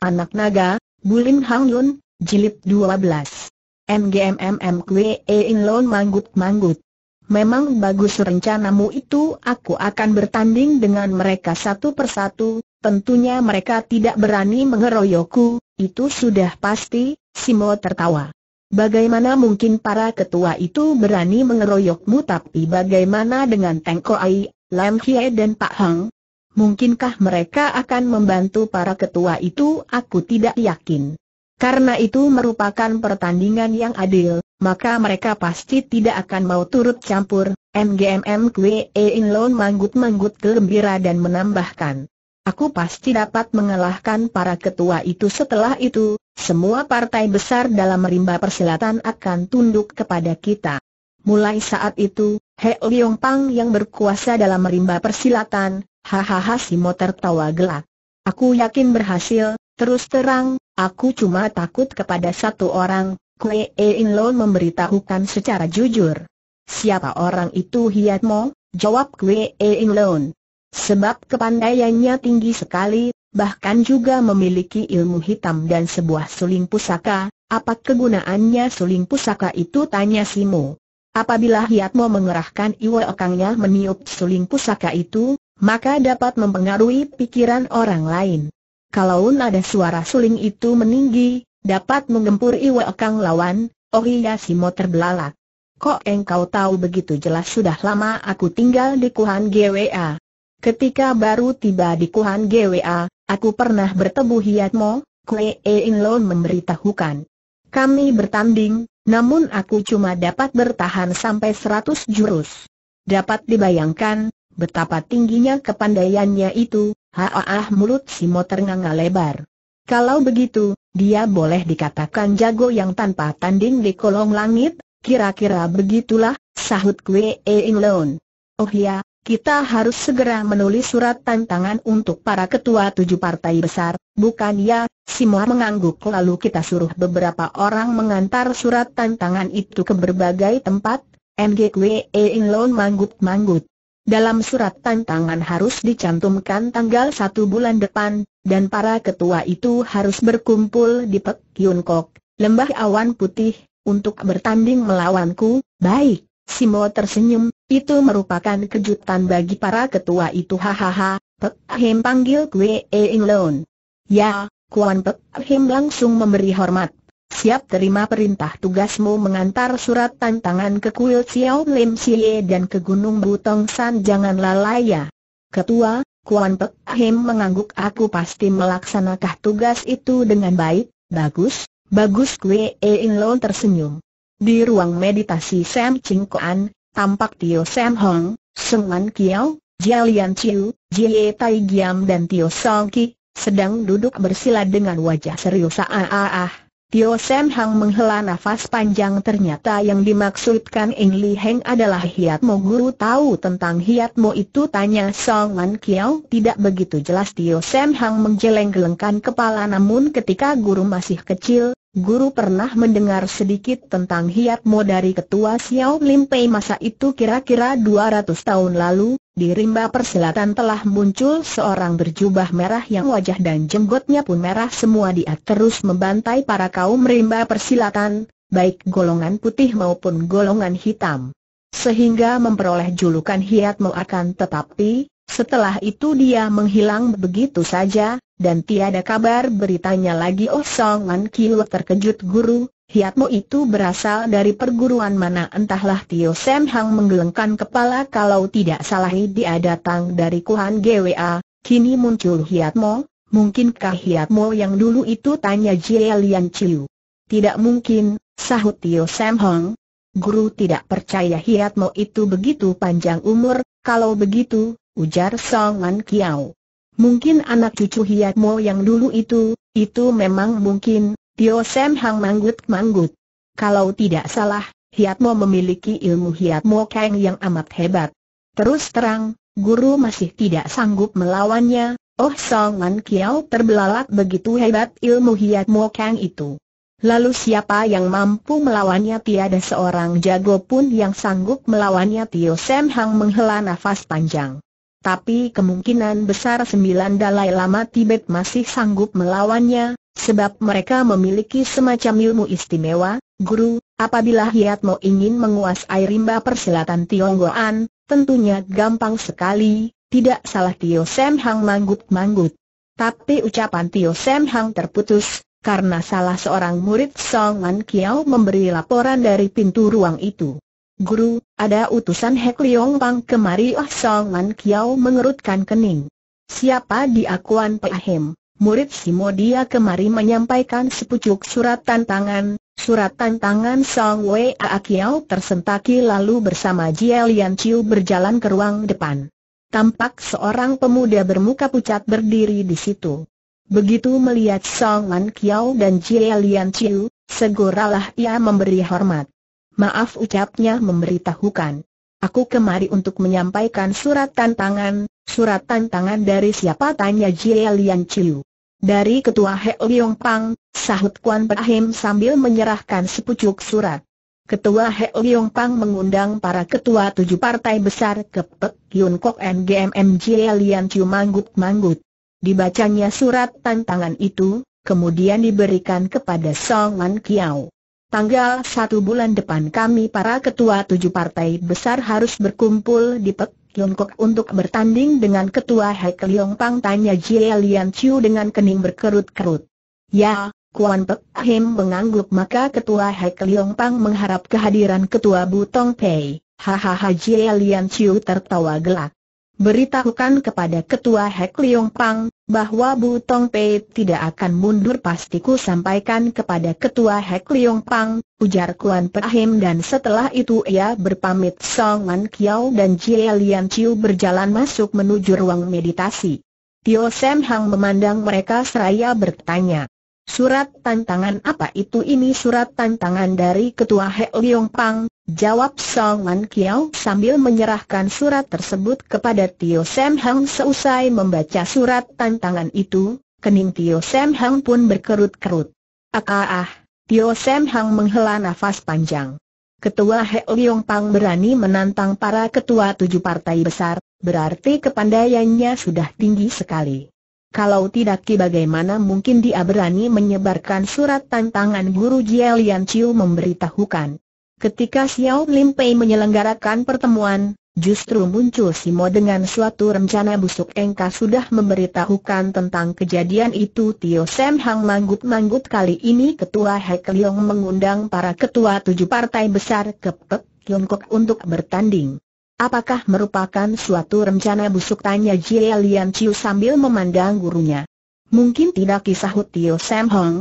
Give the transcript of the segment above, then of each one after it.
Anak Naga, Bulim Hang Yun, Jilid 12. MGMMMQE In Lon Manggut Manggut. Memang bagus rencanamu itu aku akan bertanding dengan mereka satu persatu, tentunya mereka tidak berani mengeroyokku, itu sudah pasti, Simo tertawa. Bagaimana mungkin para ketua itu berani mengeroyokmu tapi bagaimana dengan Tengko Ai, Lam Hie dan Pak Hang, Mungkinkah mereka akan membantu para ketua itu aku tidak yakin. Karena itu merupakan pertandingan yang adil, maka mereka pasti tidak akan mau turut campur. MGMM Kwee e In Lon manggut-manggut gembira dan menambahkan. Aku pasti dapat mengalahkan para ketua itu setelah itu, semua partai besar dalam rimba persilatan akan tunduk kepada kita. Mulai saat itu, He Liong Pang yang berkuasa dalam rimba persilatan, Hahaha si Simo tertawa gelak. Aku yakin berhasil, terus terang, aku cuma takut kepada satu orang, Kue e In Lo memberitahukan secara jujur. Siapa orang itu Hiat Mo? Jawab Kue e In Lo. Sebab kepandaiannya tinggi sekali, bahkan juga memiliki ilmu hitam dan sebuah suling pusaka, apa kegunaannya suling pusaka itu tanya Simo. Apabila Hiatmo mengerahkan iwa okangnya meniup suling pusaka itu, maka dapat mempengaruhi pikiran orang lain. Kalau ada suara suling itu meninggi, dapat menggempur Iwa Kang lawan, oh iya si Simo terbelalak. Kok engkau tahu begitu jelas sudah lama aku tinggal di Kuhan GWA. Ketika baru tiba di Kuhan GWA, aku pernah bertemu Hiatmo, Kue e Inlon memberitahukan. Kami bertanding, namun aku cuma dapat bertahan sampai 100 jurus. Dapat dibayangkan, betapa tingginya kepandaiannya itu, haah mulut Simo ternganga lebar. Kalau begitu, dia boleh dikatakan jago yang tanpa tanding di kolong langit, kira-kira begitulah, sahut Kwe In loon. Oh ya, kita harus segera menulis surat tantangan untuk para ketua tujuh partai besar, bukan ya? Simo mengangguk lalu kita suruh beberapa orang mengantar surat tantangan itu ke berbagai tempat, Mg MGQE Inlon manggut-manggut. Dalam surat tantangan harus dicantumkan tanggal satu bulan depan, dan para ketua itu harus berkumpul di Pek Yun lembah awan putih, untuk bertanding melawanku, baik. Simo tersenyum, itu merupakan kejutan bagi para ketua itu hahaha, Pek Him panggil gue Eing Loon. Ya, Kuan Pek Him langsung memberi hormat siap terima perintah tugasmu mengantar surat tantangan ke kuil Xiao Lim Siye dan ke Gunung Butong San lalai ya. Ketua, Kuan Pek Him mengangguk aku pasti melaksanakan tugas itu dengan baik, bagus, bagus Kue In Lon tersenyum. Di ruang meditasi Sam Ching Kuan tampak Tio Sam Hong, Seng Man Kiao, Jialian Chiu, Jie Tai Giam dan Tio Song Ki, sedang duduk bersila dengan wajah serius Aaah. Ah, ah. Tio Sam Hang menghela nafas panjang ternyata yang dimaksudkan Eng Li Heng adalah Hiat Mo Guru tahu tentang Hiat Mo itu tanya Song Wan Kiao tidak begitu jelas Tio Sam Hang menjeleng gelengkan kepala namun ketika guru masih kecil, guru pernah mendengar sedikit tentang Hiat Mo dari ketua Xiao Lim Pei masa itu kira-kira 200 tahun lalu, di rimba persilatan telah muncul seorang berjubah merah yang wajah dan jenggotnya pun merah semua dia terus membantai para kaum rimba persilatan, baik golongan putih maupun golongan hitam. Sehingga memperoleh julukan mau akan tetapi, setelah itu dia menghilang begitu saja, dan tiada kabar beritanya lagi Oh Songan Kiwa terkejut guru, Hiatmu itu berasal dari perguruan mana entahlah Tio Sam Hang menggelengkan kepala kalau tidak salah dia datang dari Kuhan GWA, kini muncul Hiatmo, mungkinkah Hiatmo yang dulu itu tanya Jie Lian Chiu. Tidak mungkin, sahut Tio Sam Hang. Guru tidak percaya Hiatmo itu begitu panjang umur, kalau begitu, ujar Song Man Kiao. Mungkin anak cucu Hiatmo yang dulu itu, itu memang mungkin, Tio Sam Hang manggut-manggut. Kalau tidak salah, Mo memiliki ilmu Mo Kang yang amat hebat. Terus terang, guru masih tidak sanggup melawannya, Oh Song Songan Kiao terbelalak begitu hebat ilmu Mo Kang itu. Lalu siapa yang mampu melawannya tiada seorang jago pun yang sanggup melawannya Tio Sam Hang menghela nafas panjang. Tapi kemungkinan besar sembilan Dalai Lama Tibet masih sanggup melawannya, sebab mereka memiliki semacam ilmu istimewa, guru, apabila Hiatmo ingin menguasai rimba persilatan Tionggoan, tentunya gampang sekali, tidak salah Tio Sam Hang manggut-manggut. Tapi ucapan Tio Sam Hang terputus, karena salah seorang murid Song An Kiao memberi laporan dari pintu ruang itu. Guru, ada utusan Hek Liong Pang kemari Oh Song An Kiao mengerutkan kening. Siapa diakuan akuan Pak Hem? murid Simo dia kemari menyampaikan sepucuk surat tantangan, surat tantangan Song Wei Akiao tersentaki lalu bersama Jia Lian Chiu berjalan ke ruang depan. Tampak seorang pemuda bermuka pucat berdiri di situ. Begitu melihat Song Wan Kiao dan Jia Lian Chiu, segeralah ia memberi hormat. Maaf ucapnya memberitahukan. Aku kemari untuk menyampaikan surat tantangan, surat tantangan dari siapa tanya Jia Lian Chiu. Dari Ketua He Liong Pang, sahut Kuan Pahim sambil menyerahkan sepucuk surat. Ketua He Liong Pang mengundang para ketua tujuh partai besar ke Pek Yun Kok NGMM Lian Chiu Manggut Manggut. Dibacanya surat tantangan itu, kemudian diberikan kepada Song Man Kiao. Tanggal satu bulan depan kami para ketua tujuh partai besar harus berkumpul di Pek Tiongkok untuk bertanding dengan ketua He Keliong Pang tanya Jie Lian Chiu dengan kening berkerut-kerut. Ya, Kuan Pek Him mengangguk maka ketua He Keliong Pang mengharap kehadiran ketua Butong Pei. Hahaha Jie Lian Chiu tertawa gelak. Beritahukan kepada ketua He Keliong Pang, bahwa Bu Tong Pei tidak akan mundur pastiku sampaikan kepada Ketua Hek Liong Pang, ujar Kuan Perahim dan setelah itu ia berpamit Song Man, Kiao dan Jie Lian Chiu berjalan masuk menuju ruang meditasi. Tio Sam Hang memandang mereka seraya bertanya, Surat tantangan apa itu ini surat tantangan dari Ketua He Liong Pang, jawab Song Wan Kiao sambil menyerahkan surat tersebut kepada Tio Sam Hang seusai membaca surat tantangan itu, kening Tio Sam Hang pun berkerut-kerut. Akaah, Tio Sam Hang menghela nafas panjang. Ketua He Liong Pang berani menantang para ketua tujuh partai besar, berarti kepandaiannya sudah tinggi sekali. Kalau tidak Ki bagaimana mungkin dia berani menyebarkan surat tantangan guru Jie Lian Chiu memberitahukan. Ketika Xiao Lim Pei menyelenggarakan pertemuan, justru muncul Simo dengan suatu rencana busuk Engka sudah memberitahukan tentang kejadian itu Tio Sam Hang manggut-manggut kali ini ketua Hek Leong mengundang para ketua tujuh partai besar ke Pek Yongkok untuk bertanding. Apakah merupakan suatu rencana busuk tanya Jie Lian Chiu sambil memandang gurunya. Mungkin tidak kisah Tio Sam Hong.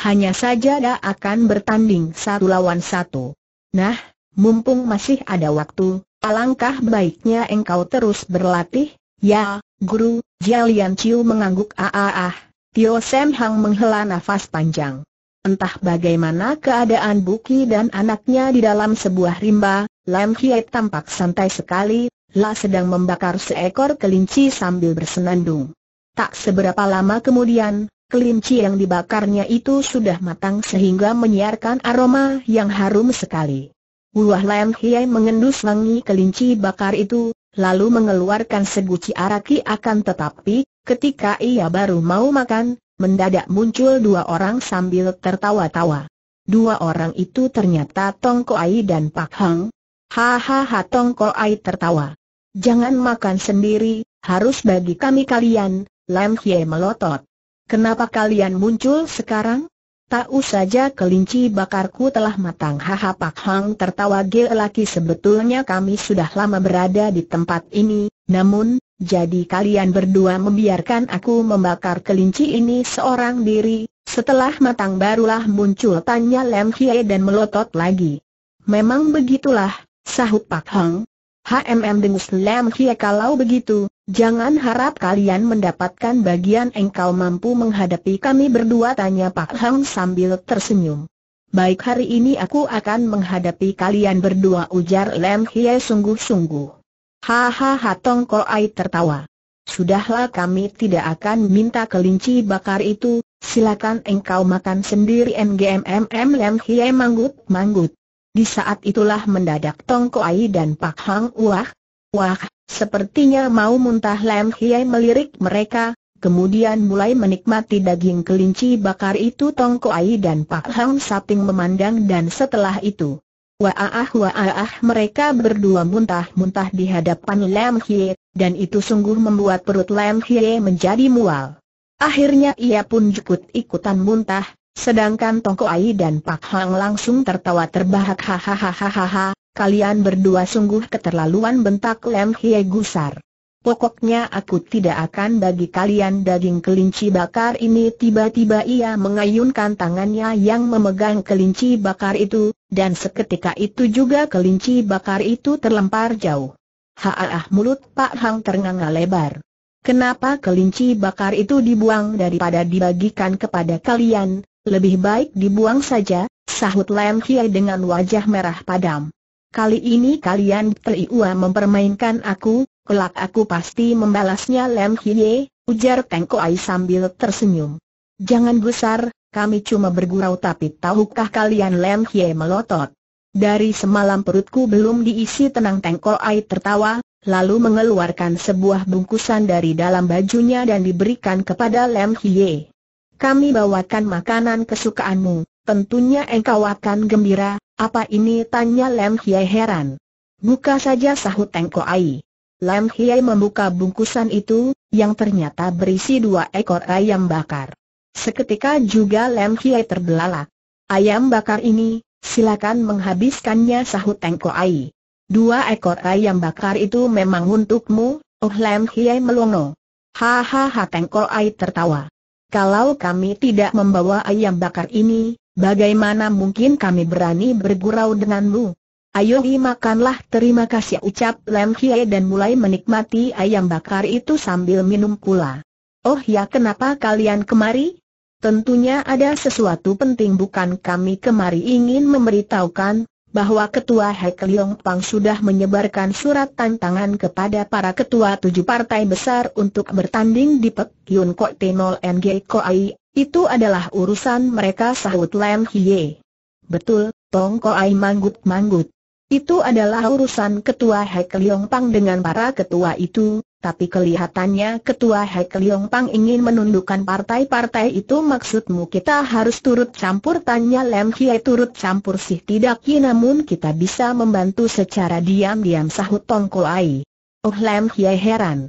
Hanya saja dia akan bertanding satu lawan satu. Nah, mumpung masih ada waktu, alangkah baiknya engkau terus berlatih, ya, guru, Jie Lian Chiu mengangguk aaah. Ah, ah. Tio Sam Hong menghela nafas panjang. Entah bagaimana keadaan Buki dan anaknya di dalam sebuah rimba, Lam Hiet tampak santai sekali, La sedang membakar seekor kelinci sambil bersenandung. Tak seberapa lama kemudian, kelinci yang dibakarnya itu sudah matang sehingga menyiarkan aroma yang harum sekali. Buah Lam Hiet mengendus wangi kelinci bakar itu, lalu mengeluarkan seguci araki akan tetapi, ketika ia baru mau makan, mendadak muncul dua orang sambil tertawa-tawa. Dua orang itu ternyata Tong Ai dan Pak Hang. Hahaha Tong Ai tertawa. Jangan makan sendiri, harus bagi kami kalian, Lam Hye melotot. Kenapa kalian muncul sekarang? Tahu saja kelinci bakarku telah matang Haha Pak Hang tertawa gelaki sebetulnya kami sudah lama berada di tempat ini Namun, jadi kalian berdua membiarkan aku membakar kelinci ini seorang diri Setelah matang barulah muncul tanya Lem Hie dan melotot lagi Memang begitulah, sahut Pak Hang HMM dengus Lem Hie kalau begitu, Jangan harap kalian mendapatkan bagian engkau mampu menghadapi kami berdua tanya Pak Hang sambil tersenyum. Baik hari ini aku akan menghadapi kalian berdua ujar Lem Hie sungguh-sungguh. Hahaha Tong Ai tertawa. Sudahlah kami tidak akan minta kelinci bakar itu, silakan engkau makan sendiri NGMMM Lem Hie manggut-manggut. Di saat itulah mendadak Tong Ai dan Pak Hang Wah, Wah, Sepertinya mau muntah Lam Hiai melirik mereka, kemudian mulai menikmati daging kelinci bakar itu Tong Ai dan Pak Hang Saping memandang dan setelah itu. Waah waah mereka berdua muntah-muntah di hadapan Lam Hye, dan itu sungguh membuat perut Lam Hye menjadi mual. Akhirnya ia pun jukut ikutan muntah, sedangkan Tong Ai dan Pak Hang langsung tertawa terbahak hahaha kalian berdua sungguh keterlaluan bentak Lem Hie gusar. Pokoknya aku tidak akan bagi kalian daging kelinci bakar ini Tiba-tiba ia mengayunkan tangannya yang memegang kelinci bakar itu Dan seketika itu juga kelinci bakar itu terlempar jauh Haaah mulut Pak Hang ternganga lebar Kenapa kelinci bakar itu dibuang daripada dibagikan kepada kalian Lebih baik dibuang saja, sahut Lam Hia dengan wajah merah padam Kali ini kalian teriua mempermainkan aku, kelak aku pasti membalasnya Lem Hiye, ujar Tengko Ai sambil tersenyum. Jangan besar, kami cuma bergurau tapi tahukah kalian Lem Hiye melotot? Dari semalam perutku belum diisi tenang Teng Ai tertawa, lalu mengeluarkan sebuah bungkusan dari dalam bajunya dan diberikan kepada Lem Hiye. Kami bawakan makanan kesukaanmu, Tentunya engkau akan gembira, apa ini tanya Lem Hiai heran. Buka saja sahut Tengko Ai. Lem Hiai membuka bungkusan itu, yang ternyata berisi dua ekor ayam bakar. Seketika juga Lem Hiai terbelalak. Ayam bakar ini, silakan menghabiskannya sahut Tengko Ai. Dua ekor ayam bakar itu memang untukmu, oh Lem Hiai melongo. Hahaha Tengko Ai tertawa. Kalau kami tidak membawa ayam bakar ini, Bagaimana mungkin kami berani bergurau denganmu? Ayo makanlah terima kasih ucap Lem Hie dan mulai menikmati ayam bakar itu sambil minum pula. Oh ya kenapa kalian kemari? Tentunya ada sesuatu penting bukan kami kemari ingin memberitahukan, bahwa Ketua Hek Leong Pang sudah menyebarkan surat tantangan kepada para ketua tujuh partai besar untuk bertanding di Pek Yun Kok Tenol NG Koai itu adalah urusan mereka sahut Lam Hie. Betul, Tong Koai manggut-manggut. Itu adalah urusan ketua Hek Liong Pang dengan para ketua itu, tapi kelihatannya ketua Hek Liong Pang ingin menundukkan partai-partai itu maksudmu kita harus turut campur tanya Lam Hie turut campur sih tidak ya namun kita bisa membantu secara diam-diam sahut Tong Koai. Oh Lam Hie heran.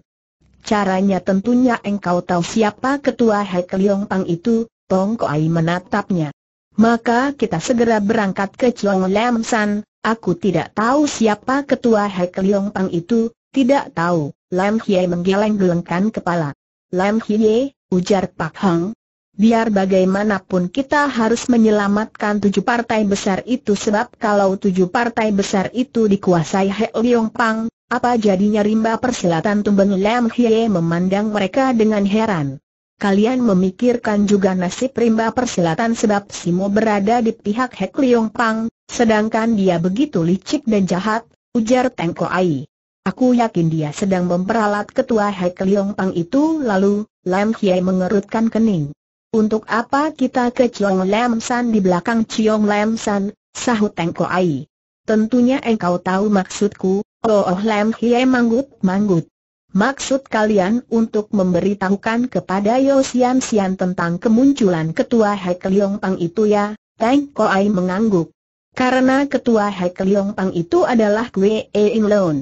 Caranya tentunya engkau tahu siapa ketua Hek Keliong Pang itu, Tong Koai menatapnya. Maka kita segera berangkat ke Chong Lam San, aku tidak tahu siapa ketua Hek Keliong Pang itu, tidak tahu, Lam Hie menggeleng-gelengkan kepala. Lam Hie, ujar Pak Hang. Biar bagaimanapun kita harus menyelamatkan tujuh partai besar itu sebab kalau tujuh partai besar itu dikuasai Hei Liong Pang, apa jadinya rimba persilatan tumbeng Lam Hye memandang mereka dengan heran. Kalian memikirkan juga nasib rimba persilatan sebab Simo berada di pihak Hek Leong Pang, sedangkan dia begitu licik dan jahat, ujar Tengko Ai. Aku yakin dia sedang memperalat ketua Hek Leong Pang itu lalu, Lam Hye mengerutkan kening. Untuk apa kita ke Chiong Lam San di belakang Chiong Lam San, sahut Tengko Ai. Tentunya engkau tahu maksudku, Oh, oh Lam Hie manggut, manggut. Maksud kalian untuk memberitahukan kepada Yo Sian Sian tentang kemunculan ketua Hek Leong Pang itu ya? Tang Ai mengangguk. Karena ketua Hek Leong Pang itu adalah Kwe In Lon.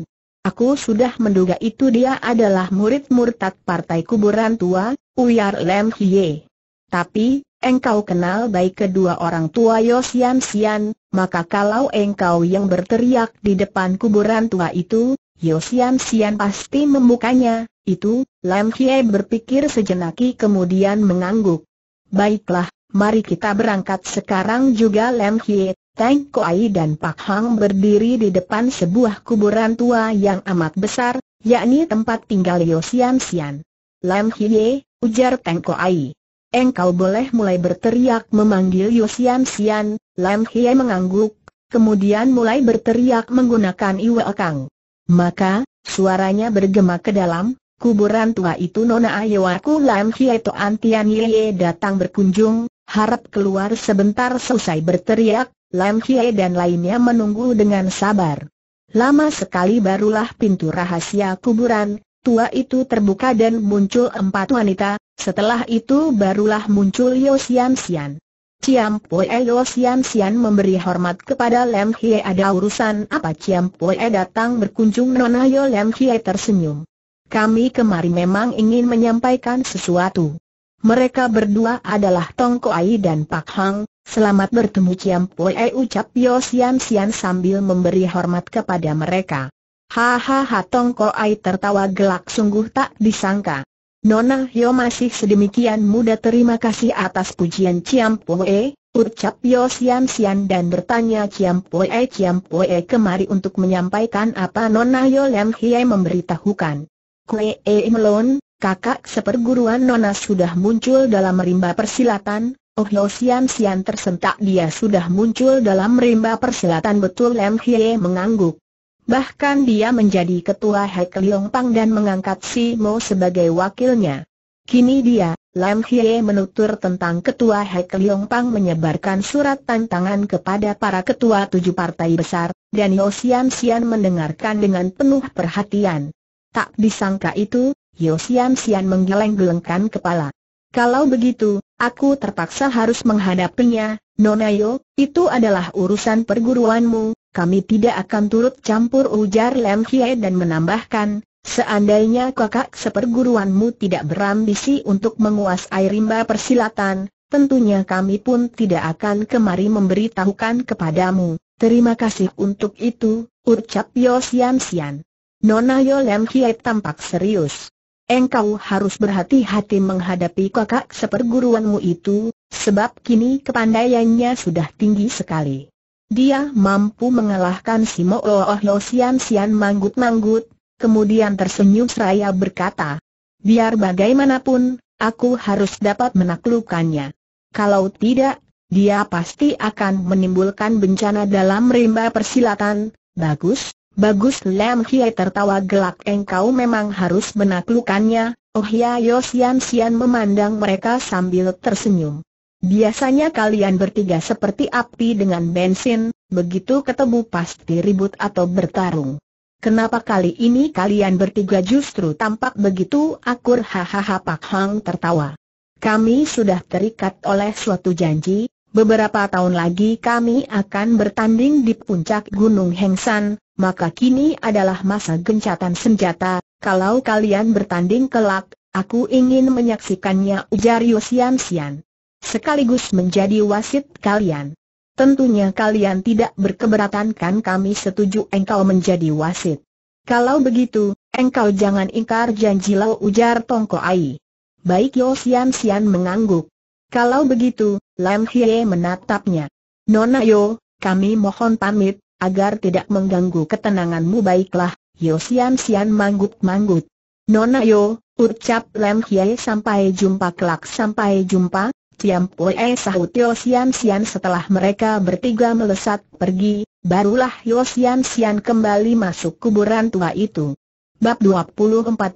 Aku sudah menduga itu dia adalah murid murtad partai kuburan tua, Uyar Lam Hie. Tapi, Engkau kenal baik kedua orang tua Yosian Sian, maka kalau engkau yang berteriak di depan kuburan tua itu, Yosian Sian pasti membukanya, itu, Lam Hie berpikir sejenaki kemudian mengangguk. Baiklah, mari kita berangkat sekarang juga Lam Hie, Teng Ai dan Pak Hang berdiri di depan sebuah kuburan tua yang amat besar, yakni tempat tinggal Yosian Sian. Lam Hie, ujar Teng Ai engkau boleh mulai berteriak memanggil Yosian Sian, Lam Hie mengangguk, kemudian mulai berteriak menggunakan Iwe Kang. Maka, suaranya bergema ke dalam, kuburan tua itu Nona Ayewaku Lam Hie Toan Tian Ye datang berkunjung, harap keluar sebentar selesai berteriak, Lam Hie dan lainnya menunggu dengan sabar. Lama sekali barulah pintu rahasia kuburan, tua itu terbuka dan muncul empat wanita, setelah itu barulah muncul Yo Siam Sian. Ciam Poe Yo Sian Sian memberi hormat kepada Lem Hie ada urusan apa Ciam Poe datang berkunjung Nona Yo Lem Hie tersenyum. Kami kemari memang ingin menyampaikan sesuatu. Mereka berdua adalah Tong Koai dan Pak Hang, selamat bertemu Ciam Poe ucap Yo Siam Sian sambil memberi hormat kepada mereka. Hahaha Tongko Ai tertawa gelak sungguh tak disangka. Nona Hyo masih sedemikian muda terima kasih atas pujian Ciam Poe, ucap Yo Sian Sian dan bertanya Ciam Poe Ciam Poe kemari untuk menyampaikan apa Nona Hyo Lam Hye memberitahukan. Kue E Melon, kakak seperguruan Nona sudah muncul dalam rimba persilatan, Oh Hyo Sian Sian tersentak dia sudah muncul dalam rimba persilatan betul Lam Hye mengangguk. Bahkan dia menjadi ketua Hek Liong Pang dan mengangkat Si Mo sebagai wakilnya. Kini dia, Lam Hye menutur tentang ketua Hek Liong Pang menyebarkan surat tantangan kepada para ketua tujuh partai besar, dan Yo Sian Sian mendengarkan dengan penuh perhatian. Tak disangka itu, Yo Sian Sian menggeleng-gelengkan kepala. Kalau begitu, aku terpaksa harus menghadapinya, Nona Yo, itu adalah urusan perguruanmu, kami tidak akan turut campur ujar Lem Hie dan menambahkan, seandainya kakak seperguruanmu tidak berambisi untuk menguasai rimba persilatan, tentunya kami pun tidak akan kemari memberitahukan kepadamu. Terima kasih untuk itu, ucap Yo Sian Sian. Nona Yo Lem Hie tampak serius. Engkau harus berhati-hati menghadapi kakak seperguruanmu itu, sebab kini kepandaiannya sudah tinggi sekali. Dia mampu mengalahkan si Mo Oh, oh Lo Sian Sian manggut-manggut, kemudian tersenyum seraya berkata, Biar bagaimanapun, aku harus dapat menaklukkannya. Kalau tidak, dia pasti akan menimbulkan bencana dalam rimba persilatan, bagus, bagus Lam Hiai tertawa gelak engkau memang harus menaklukkannya, Oh ya Yo Sian Sian memandang mereka sambil tersenyum. Biasanya kalian bertiga seperti api dengan bensin, begitu ketemu pasti ribut atau bertarung. Kenapa kali ini kalian bertiga justru tampak begitu akur hahaha Pak Hang tertawa. Kami sudah terikat oleh suatu janji, beberapa tahun lagi kami akan bertanding di puncak Gunung Hengsan, maka kini adalah masa gencatan senjata, kalau kalian bertanding kelak, aku ingin menyaksikannya ujar Yosian Sian sekaligus menjadi wasit kalian. Tentunya kalian tidak berkeberatan kan kami setuju engkau menjadi wasit. Kalau begitu, engkau jangan ingkar janji lo ujar Tongko Ai. Baik Yo Sian Sian mengangguk. Kalau begitu, Lam Hie menatapnya. Nona Yo, kami mohon pamit, agar tidak mengganggu ketenanganmu baiklah, Yo Sian Sian manggut manggut Nona Yo, ucap Lam Hie sampai jumpa kelak sampai jumpa, siang Poe sahut Yo Sian Sian setelah mereka bertiga melesat pergi, barulah Yo Sian Sian kembali masuk kuburan tua itu. Bab 24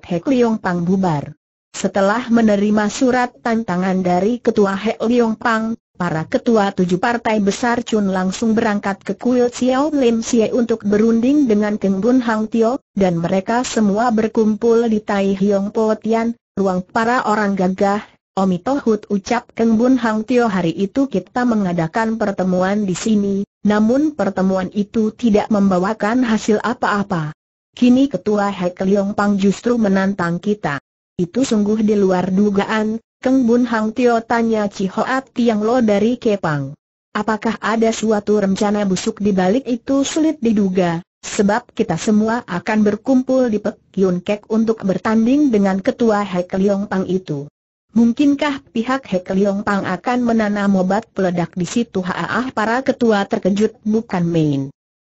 Hek Liong Pang bubar. Setelah menerima surat tantangan dari Ketua Hek Liong Pang, para ketua tujuh partai besar Chun langsung berangkat ke kuil Xiao Lim Xie untuk berunding dengan Keng Bun Hang Tio, dan mereka semua berkumpul di Tai Hiong Po Tian, ruang para orang gagah, Omitohut ucap Keng Bun Hang Tio hari itu kita mengadakan pertemuan di sini, namun pertemuan itu tidak membawakan hasil apa-apa. Kini ketua Hek Leong Pang justru menantang kita. Itu sungguh di luar dugaan, Keng Bun Hang Tio tanya Cihoat Tiang Lo dari Kepang. Apakah ada suatu rencana busuk di balik itu sulit diduga, sebab kita semua akan berkumpul di Pek Yun Kek untuk bertanding dengan ketua Hek Leong Pang itu. Mungkinkah pihak Hek Liong Pang akan menanam obat peledak di situ haah para ketua terkejut bukan main.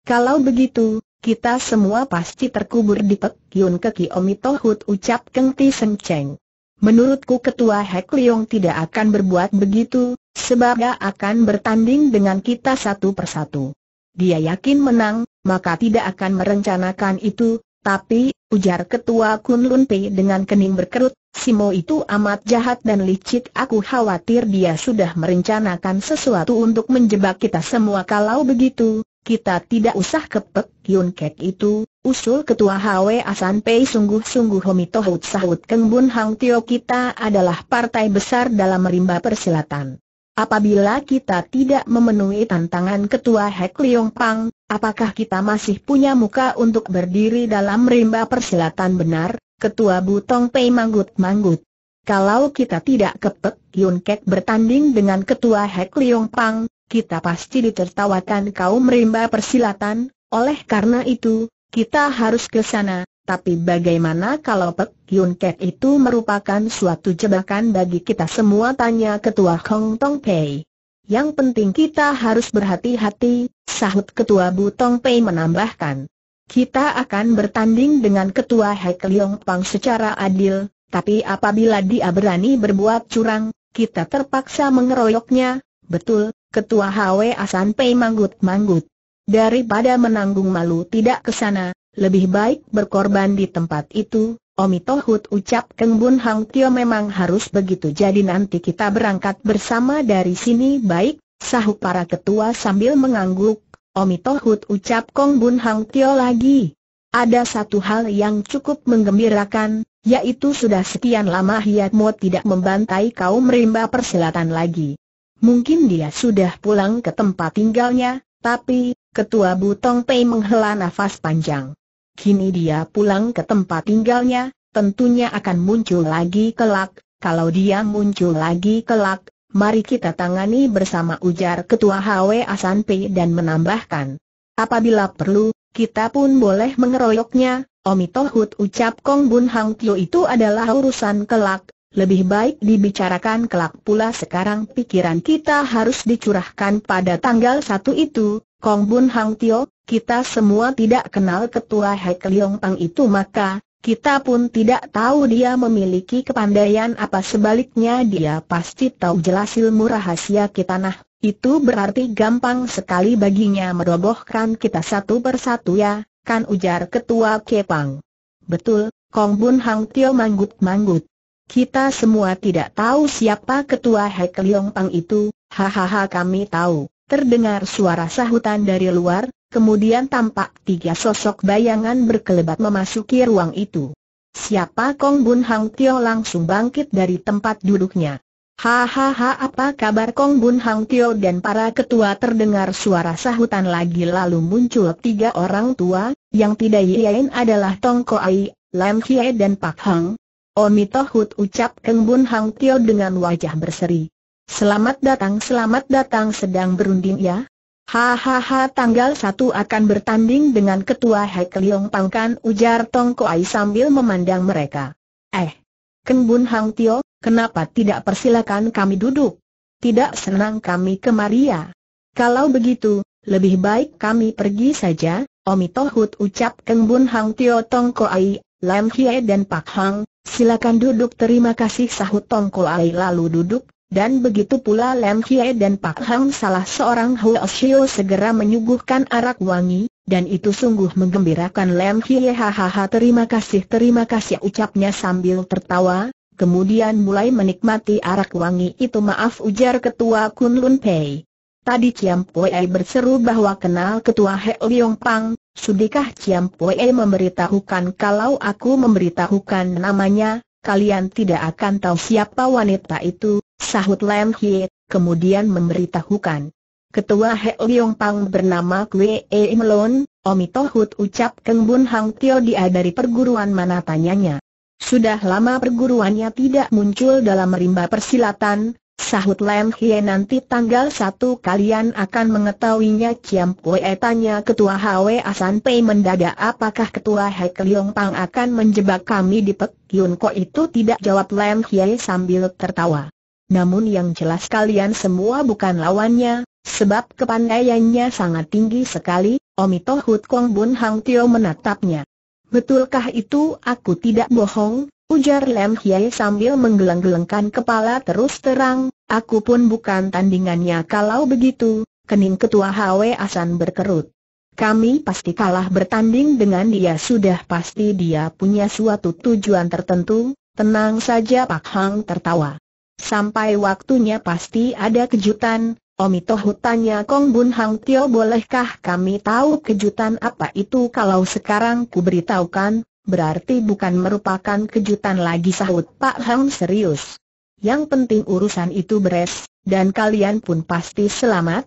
Kalau begitu, kita semua pasti terkubur di Pek Yun Keki Omitohut ucap Keng Ti Seng Cheng. Menurutku ketua Hek Liong tidak akan berbuat begitu, sebab dia akan bertanding dengan kita satu persatu. Dia yakin menang, maka tidak akan merencanakan itu, tapi, ujar ketua Kunlun Pei dengan kening berkerut, Simo itu amat jahat dan licik aku khawatir dia sudah merencanakan sesuatu untuk menjebak kita semua kalau begitu, kita tidak usah kepek Yun Kek itu, usul ketua HW Asan Pei sungguh-sungguh homi homitohut sahut Keng Bun Hang Tio kita adalah partai besar dalam rimba persilatan. Apabila kita tidak memenuhi tantangan ketua Hek Liong Pang, apakah kita masih punya muka untuk berdiri dalam rimba persilatan benar, ketua Butong Pei manggut-manggut? Kalau kita tidak kepek Yun Kek bertanding dengan ketua Hek Liong Pang, kita pasti ditertawakan kaum rimba persilatan, oleh karena itu, kita harus ke sana, tapi bagaimana kalau Pek Yun Kek itu merupakan suatu jebakan bagi kita semua tanya ketua Hong Tong Pei. Yang penting kita harus berhati-hati, sahut ketua Bu Tong Pei menambahkan. Kita akan bertanding dengan ketua Hek Leong Pang secara adil, tapi apabila dia berani berbuat curang, kita terpaksa mengeroyoknya, betul, ketua HW Asan Pei manggut-manggut. Daripada menanggung malu tidak kesana. Lebih baik berkorban di tempat itu, Omi Tohut ucap Keng Bun Hang Tio memang harus begitu jadi nanti kita berangkat bersama dari sini baik, sahut para ketua sambil mengangguk, Omi Tohut ucap Kong Bun Hang Tio lagi. Ada satu hal yang cukup menggembirakan, yaitu sudah sekian lama Hiat Mo tidak membantai kaum rimba persilatan lagi. Mungkin dia sudah pulang ke tempat tinggalnya, tapi, Ketua Butong Pei menghela nafas panjang. Kini dia pulang ke tempat tinggalnya, tentunya akan muncul lagi kelak, kalau dia muncul lagi kelak, mari kita tangani bersama ujar Ketua HW Asan P dan menambahkan. Apabila perlu, kita pun boleh mengeroyoknya, Omi Tohut ucap Kong Bun Hang Tio itu adalah urusan kelak, lebih baik dibicarakan kelak pula sekarang pikiran kita harus dicurahkan pada tanggal satu itu, Kong Bun Hang Tio, kita semua tidak kenal ketua Hek Liong Tang itu maka, kita pun tidak tahu dia memiliki kepandaian apa sebaliknya dia pasti tahu jelas ilmu rahasia kita nah, itu berarti gampang sekali baginya merobohkan kita satu persatu ya, kan ujar ketua Kepang. Betul, Kong Bun Hang Tio manggut-manggut. Kita semua tidak tahu siapa ketua Hek Liong Pang itu, hahaha kami tahu. Terdengar suara sahutan dari luar, kemudian tampak tiga sosok bayangan berkelebat memasuki ruang itu. Siapa Kong Bun Hang Tio langsung bangkit dari tempat duduknya. Hahaha apa kabar Kong Bun Hang Tio dan para ketua terdengar suara sahutan lagi lalu muncul tiga orang tua, yang tidak yain adalah Tong Ko Ai, Lam Hie dan Pak Hang. Omitohut ucap Kong Bun Hang Tio dengan wajah berseri. Selamat datang selamat datang sedang berunding ya. Hahaha tanggal satu akan bertanding dengan ketua Hek Liong Pangkan ujar Tong Ai sambil memandang mereka. Eh, Ken Bun Hang Tio, kenapa tidak persilakan kami duduk? Tidak senang kami kemari ya. Kalau begitu, lebih baik kami pergi saja, Omi Tohut ucap Ken Bun Hang Tio Tong Ai, Lam Hie dan Pak Hang, silakan duduk terima kasih sahut Tong Ai lalu duduk, dan begitu pula Lam Kie dan Pak Hang salah seorang Hua Xiu segera menyuguhkan arak wangi, dan itu sungguh menggembirakan Lam Kie hahaha terima kasih terima kasih ucapnya sambil tertawa, kemudian mulai menikmati arak wangi itu maaf ujar ketua Kun Lun Pei. Tadi Ciam Pue berseru bahwa kenal ketua He Liong Pang, sudikah Ciam Pue memberitahukan kalau aku memberitahukan namanya, kalian tidak akan tahu siapa wanita itu, Sahut Lam Hie, kemudian memberitahukan. Ketua He Liong Pang bernama Kwe E Melon, Omi Tohut ucap Keng Bun Hang Tio dia dari perguruan mana tanyanya. Sudah lama perguruannya tidak muncul dalam rimba persilatan, sahut Lam Hie nanti tanggal satu kalian akan mengetahuinya Ciam Kwe e tanya Ketua Hwe Asan Pei mendadak apakah Ketua He Liong Pang akan menjebak kami di Pek Yun Ko itu tidak jawab Lam Hie sambil tertawa. Namun yang jelas kalian semua bukan lawannya, sebab kepandaiannya sangat tinggi sekali, Omito Hut Kong Bun Hang Tio menatapnya. Betulkah itu aku tidak bohong? Ujar Lem Hiai sambil menggeleng-gelengkan kepala terus terang, aku pun bukan tandingannya kalau begitu, kening ketua HW Asan berkerut. Kami pasti kalah bertanding dengan dia sudah pasti dia punya suatu tujuan tertentu, tenang saja Pak Hang tertawa. Sampai waktunya pasti ada kejutan, Omito tanya Kong Bun Hang Tio bolehkah kami tahu kejutan apa itu kalau sekarang ku beritahukan, berarti bukan merupakan kejutan lagi sahut Pak Hang serius. Yang penting urusan itu beres, dan kalian pun pasti selamat.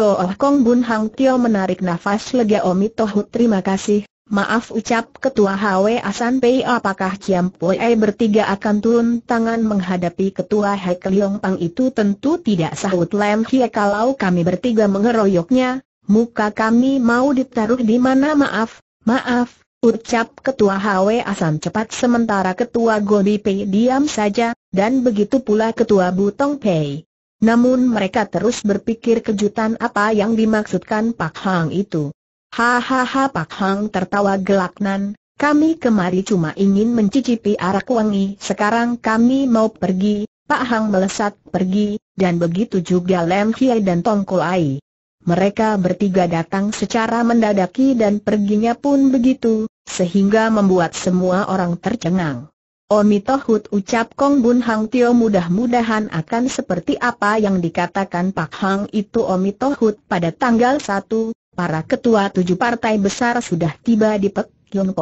Oh, oh Kong Bun Hang Tio menarik nafas lega Omitohut terima kasih, Maaf ucap Ketua HW Asan Pei apakah Kiam Pui bertiga akan turun tangan menghadapi Ketua He Keliong Pang itu tentu tidak sahut Lam Hie kalau kami bertiga mengeroyoknya, muka kami mau ditaruh di mana maaf, maaf, ucap Ketua HW Asan cepat sementara Ketua Gobi Pei diam saja, dan begitu pula Ketua Butong Pei. Namun mereka terus berpikir kejutan apa yang dimaksudkan Pak Hang itu. Hahaha Pak Hang tertawa gelaknan, kami kemari cuma ingin mencicipi arak wangi, sekarang kami mau pergi, Pak Hang melesat pergi, dan begitu juga Lem Hiai dan Tong Ai. Mereka bertiga datang secara mendadaki dan perginya pun begitu, sehingga membuat semua orang tercengang. Omitohut ucap Kong Bun Hang Tio mudah-mudahan akan seperti apa yang dikatakan Pak Hang itu Omitohut pada tanggal 1, para ketua tujuh partai besar sudah tiba di Pek Yun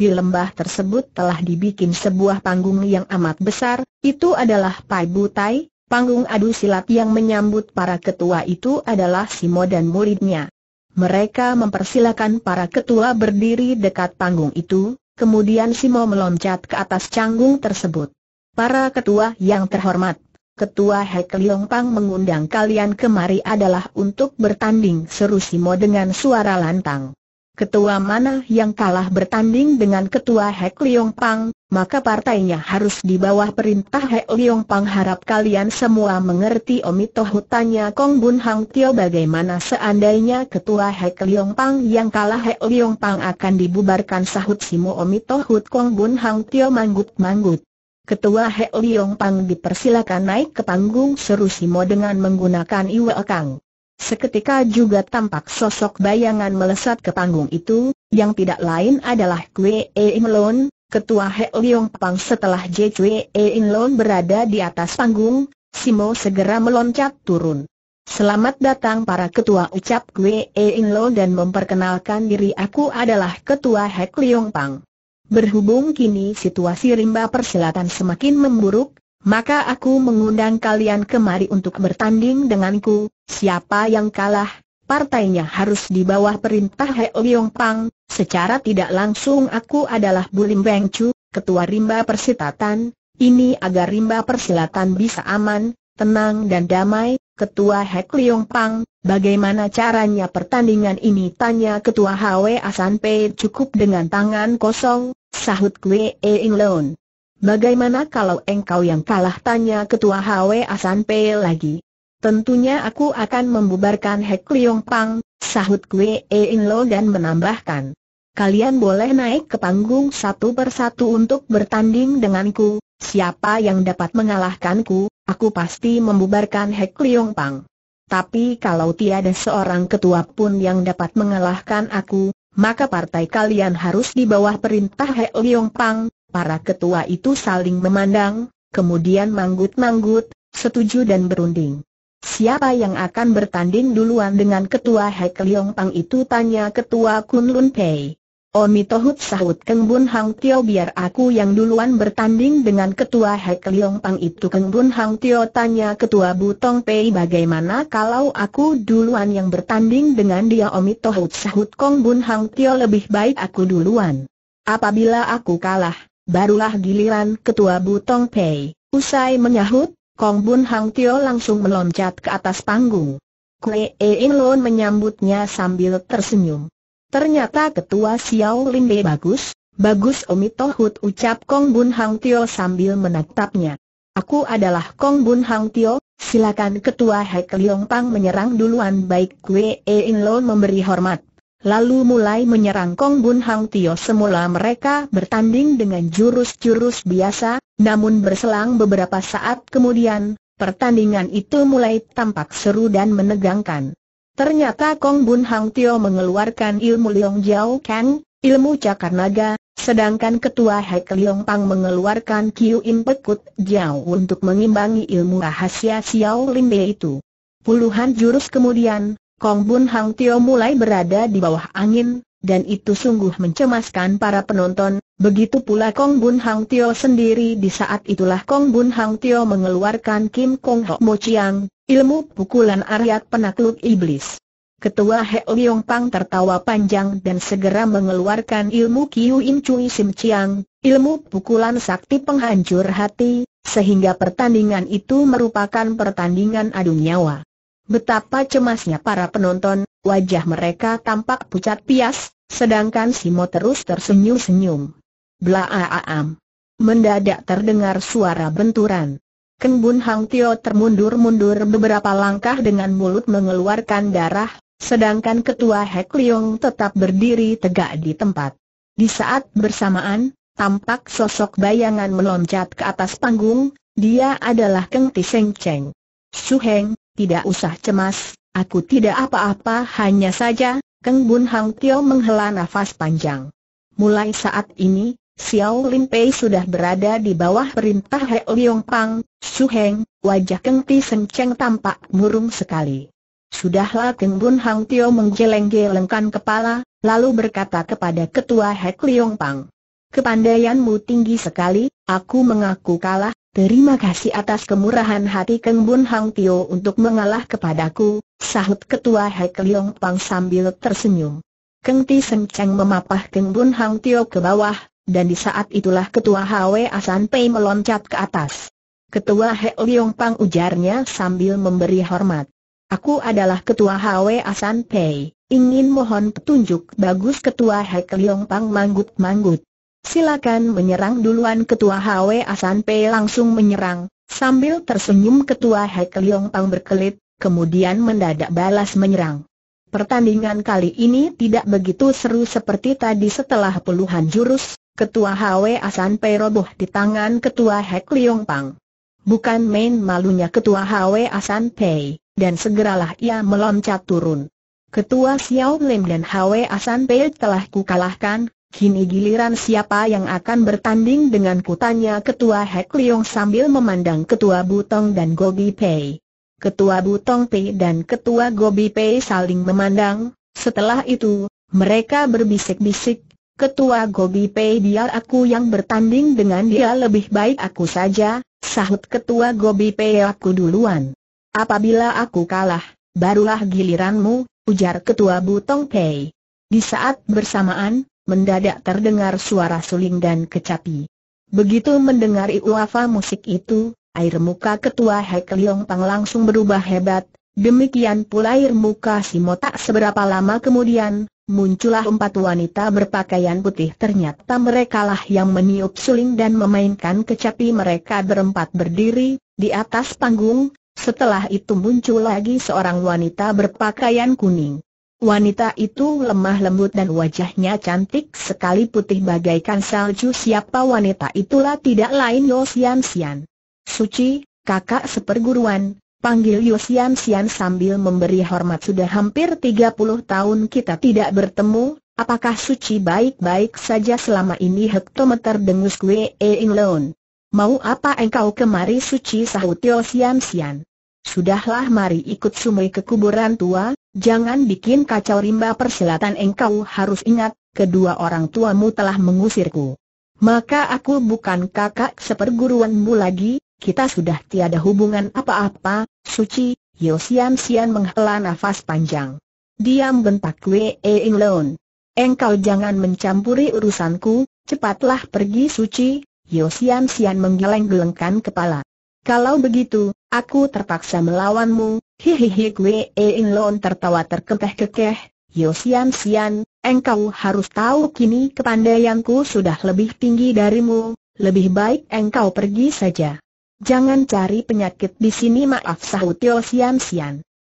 Di lembah tersebut telah dibikin sebuah panggung yang amat besar, itu adalah Pai Butai, panggung adu silat yang menyambut para ketua itu adalah Simo dan muridnya. Mereka mempersilakan para ketua berdiri dekat panggung itu, kemudian Simo meloncat ke atas canggung tersebut. Para ketua yang terhormat, Ketua Hek Pang mengundang kalian kemari adalah untuk bertanding seru Simo dengan suara lantang. Ketua mana yang kalah bertanding dengan Ketua Hek Pang, maka partainya harus di bawah perintah Hek Pang. harap kalian semua mengerti Omito hutanya Kong Bun Hang Tio bagaimana seandainya Ketua Hek Pang yang kalah Hek Pang akan dibubarkan sahut Simo Omito hut Kong Bun Hang Tio manggut-manggut. Ketua He Liong Pang dipersilakan naik ke panggung seru Simo dengan menggunakan Iwe Kang. Seketika juga tampak sosok bayangan melesat ke panggung itu, yang tidak lain adalah Kwe E In Lon, Ketua He Liong Pang setelah J Kwe In Lon berada di atas panggung, Simo segera meloncat turun. Selamat datang para ketua ucap Kwe E In Lon dan memperkenalkan diri aku adalah Ketua He Liong Pang. Berhubung kini situasi rimba persilatan semakin memburuk, maka aku mengundang kalian kemari untuk bertanding denganku, siapa yang kalah, partainya harus di bawah perintah He Yong Pang, secara tidak langsung aku adalah Bulim Beng Chu, ketua rimba persilatan, ini agar rimba persilatan bisa aman, tenang dan damai, ketua He Yong Pang, Bagaimana caranya pertandingan ini? Tanya Ketua HW Asan Pei cukup dengan tangan kosong, Sahut Kwe Ing Loon. Bagaimana kalau engkau yang kalah tanya ketua hw Asan Pei lagi? Tentunya aku akan membubarkan Hek Liong Pang, sahut Kwe In Lo dan menambahkan. Kalian boleh naik ke panggung satu persatu untuk bertanding denganku, siapa yang dapat mengalahkanku, aku pasti membubarkan Hek Liong Pang. Tapi kalau tiada seorang ketua pun yang dapat mengalahkan aku, maka partai kalian harus di bawah perintah He Liong Pang. Para ketua itu saling memandang, kemudian manggut-manggut, setuju dan berunding. Siapa yang akan bertanding duluan dengan ketua He Liong Pang itu tanya ketua Kun Lun Pei. Omi Tohut sahut Keng Bun Hang Tio biar aku yang duluan bertanding dengan ketua Hek Leong Pang itu Keng Bun Hang Tio tanya ketua Butong Pei bagaimana kalau aku duluan yang bertanding dengan dia Omi Tohut sahut Kong Bun Hang Tio lebih baik aku duluan. Apabila aku kalah, barulah giliran ketua Butong Pei. Usai menyahut, Kong Bun Hang Tio langsung meloncat ke atas panggung. Kue In Lon menyambutnya sambil tersenyum. Ternyata ketua Xiao Bei bagus, bagus Omi Tohut ucap Kong Bun Hang Tio sambil menatapnya. Aku adalah Kong Bun Hang Tio, silakan ketua Hek Leong Pang menyerang duluan baik Kue e In Lo memberi hormat. Lalu mulai menyerang Kong Bun Hang Tio semula mereka bertanding dengan jurus-jurus biasa, namun berselang beberapa saat kemudian, pertandingan itu mulai tampak seru dan menegangkan. Ternyata Kong Bun Hang Tio mengeluarkan ilmu Liong Jiao Kang, ilmu cakar naga, sedangkan ketua Hek Liong Pang mengeluarkan Kiu Im Pekut Jiao untuk mengimbangi ilmu rahasia Xiao Lim Bei itu. Puluhan jurus kemudian, Kong Bun Hang Tio mulai berada di bawah angin, dan itu sungguh mencemaskan para penonton, begitu pula Kong Bun Hang Tio sendiri di saat itulah Kong Bun Hang Tio mengeluarkan Kim Kong Hok Mo Chiang, Ilmu pukulan Aryat penakluk iblis. Ketua Heo Yong Pang tertawa panjang dan segera mengeluarkan ilmu Kiu Im Cui Sim Chiang, ilmu pukulan sakti penghancur hati, sehingga pertandingan itu merupakan pertandingan adu nyawa. Betapa cemasnya para penonton, wajah mereka tampak pucat pias, sedangkan Simo terus tersenyum-senyum. Blaaam. Mendadak terdengar suara benturan. Ken Bun Hang Tio termundur-mundur beberapa langkah dengan mulut mengeluarkan darah, sedangkan ketua Hek Leong tetap berdiri tegak di tempat. Di saat bersamaan, tampak sosok bayangan meloncat ke atas panggung, dia adalah Keng Tiseng Cheng. Su Heng, tidak usah cemas, aku tidak apa-apa hanya saja, Keng Bun Hang Tio menghela nafas panjang. Mulai saat ini, Xiao Lin Pei sudah berada di bawah perintah He Liong Pang, Su Heng, wajah Keng Ti Seng Cheng tampak murung sekali. Sudahlah Keng Bun Hang Tio menggeleng-gelengkan kepala, lalu berkata kepada ketua He Liong Pang. Kepandaianmu tinggi sekali, aku mengaku kalah, terima kasih atas kemurahan hati Keng Bun Hang Tio untuk mengalah kepadaku, sahut ketua He Liong Pang sambil tersenyum. Keng Ti Seng Cheng memapah Keng Bun Hang Tio ke bawah, dan di saat itulah ketua Hwa Asan Pei meloncat ke atas. Ketua He Liong Pang ujarnya sambil memberi hormat. Aku adalah ketua Hwa Asan Pei, ingin mohon petunjuk bagus ketua He Liong Pang manggut-manggut. Silakan menyerang duluan ketua Hwa Asan Pei langsung menyerang, sambil tersenyum ketua He Liong Pang berkelit, kemudian mendadak balas menyerang. Pertandingan kali ini tidak begitu seru seperti tadi setelah puluhan jurus, Ketua Hwe Asan Pei roboh di tangan Ketua Hek Liong Pang. Bukan main malunya Ketua Hwe Asan Pei, dan segeralah ia meloncat turun. Ketua Xiao Lim dan Hwe Asan Pei telah kukalahkan, kini giliran siapa yang akan bertanding dengan kutanya Ketua Hek Liong sambil memandang Ketua Butong dan Gobi Pei. Ketua Butong Pei dan Ketua Gobi Pei saling memandang, setelah itu, mereka berbisik-bisik Ketua Gobi Pei biar aku yang bertanding dengan dia lebih baik aku saja, sahut Ketua Gobi Pei aku duluan. Apabila aku kalah, barulah giliranmu, ujar Ketua Butong Pei. Di saat bersamaan, mendadak terdengar suara suling dan kecapi. Begitu mendengar Iwafa musik itu, air muka Ketua Hek Liong Pang langsung berubah hebat, demikian pula air muka si motak seberapa lama kemudian, muncullah empat wanita berpakaian putih ternyata merekalah yang meniup suling dan memainkan kecapi mereka berempat berdiri, di atas panggung, setelah itu muncul lagi seorang wanita berpakaian kuning. Wanita itu lemah lembut dan wajahnya cantik sekali putih bagaikan salju siapa wanita itulah tidak lain Yosian Sian. Suci, kakak seperguruan, Panggil Yosian Sian sambil memberi hormat sudah hampir 30 tahun kita tidak bertemu, apakah suci baik-baik saja selama ini hektometer dengus e ing leon. Mau apa engkau kemari suci sahut Yosian Sian? Sudahlah mari ikut sumai ke kuburan tua, jangan bikin kacau rimba persilatan engkau harus ingat, kedua orang tuamu telah mengusirku. Maka aku bukan kakak seperguruanmu lagi, kita sudah tiada hubungan apa-apa, suci, Yosian Sian menghela nafas panjang. Diam bentak Wei In Lon. Engkau jangan mencampuri urusanku, cepatlah pergi suci, Yosian Sian menggeleng-gelengkan kepala. Kalau begitu, aku terpaksa melawanmu, hihihi Wei In Lon tertawa terkekeh-kekeh, Yosian Sian, engkau harus tahu kini kepandaianku sudah lebih tinggi darimu, lebih baik engkau pergi saja. Jangan cari penyakit di sini maaf sahut Tio Sian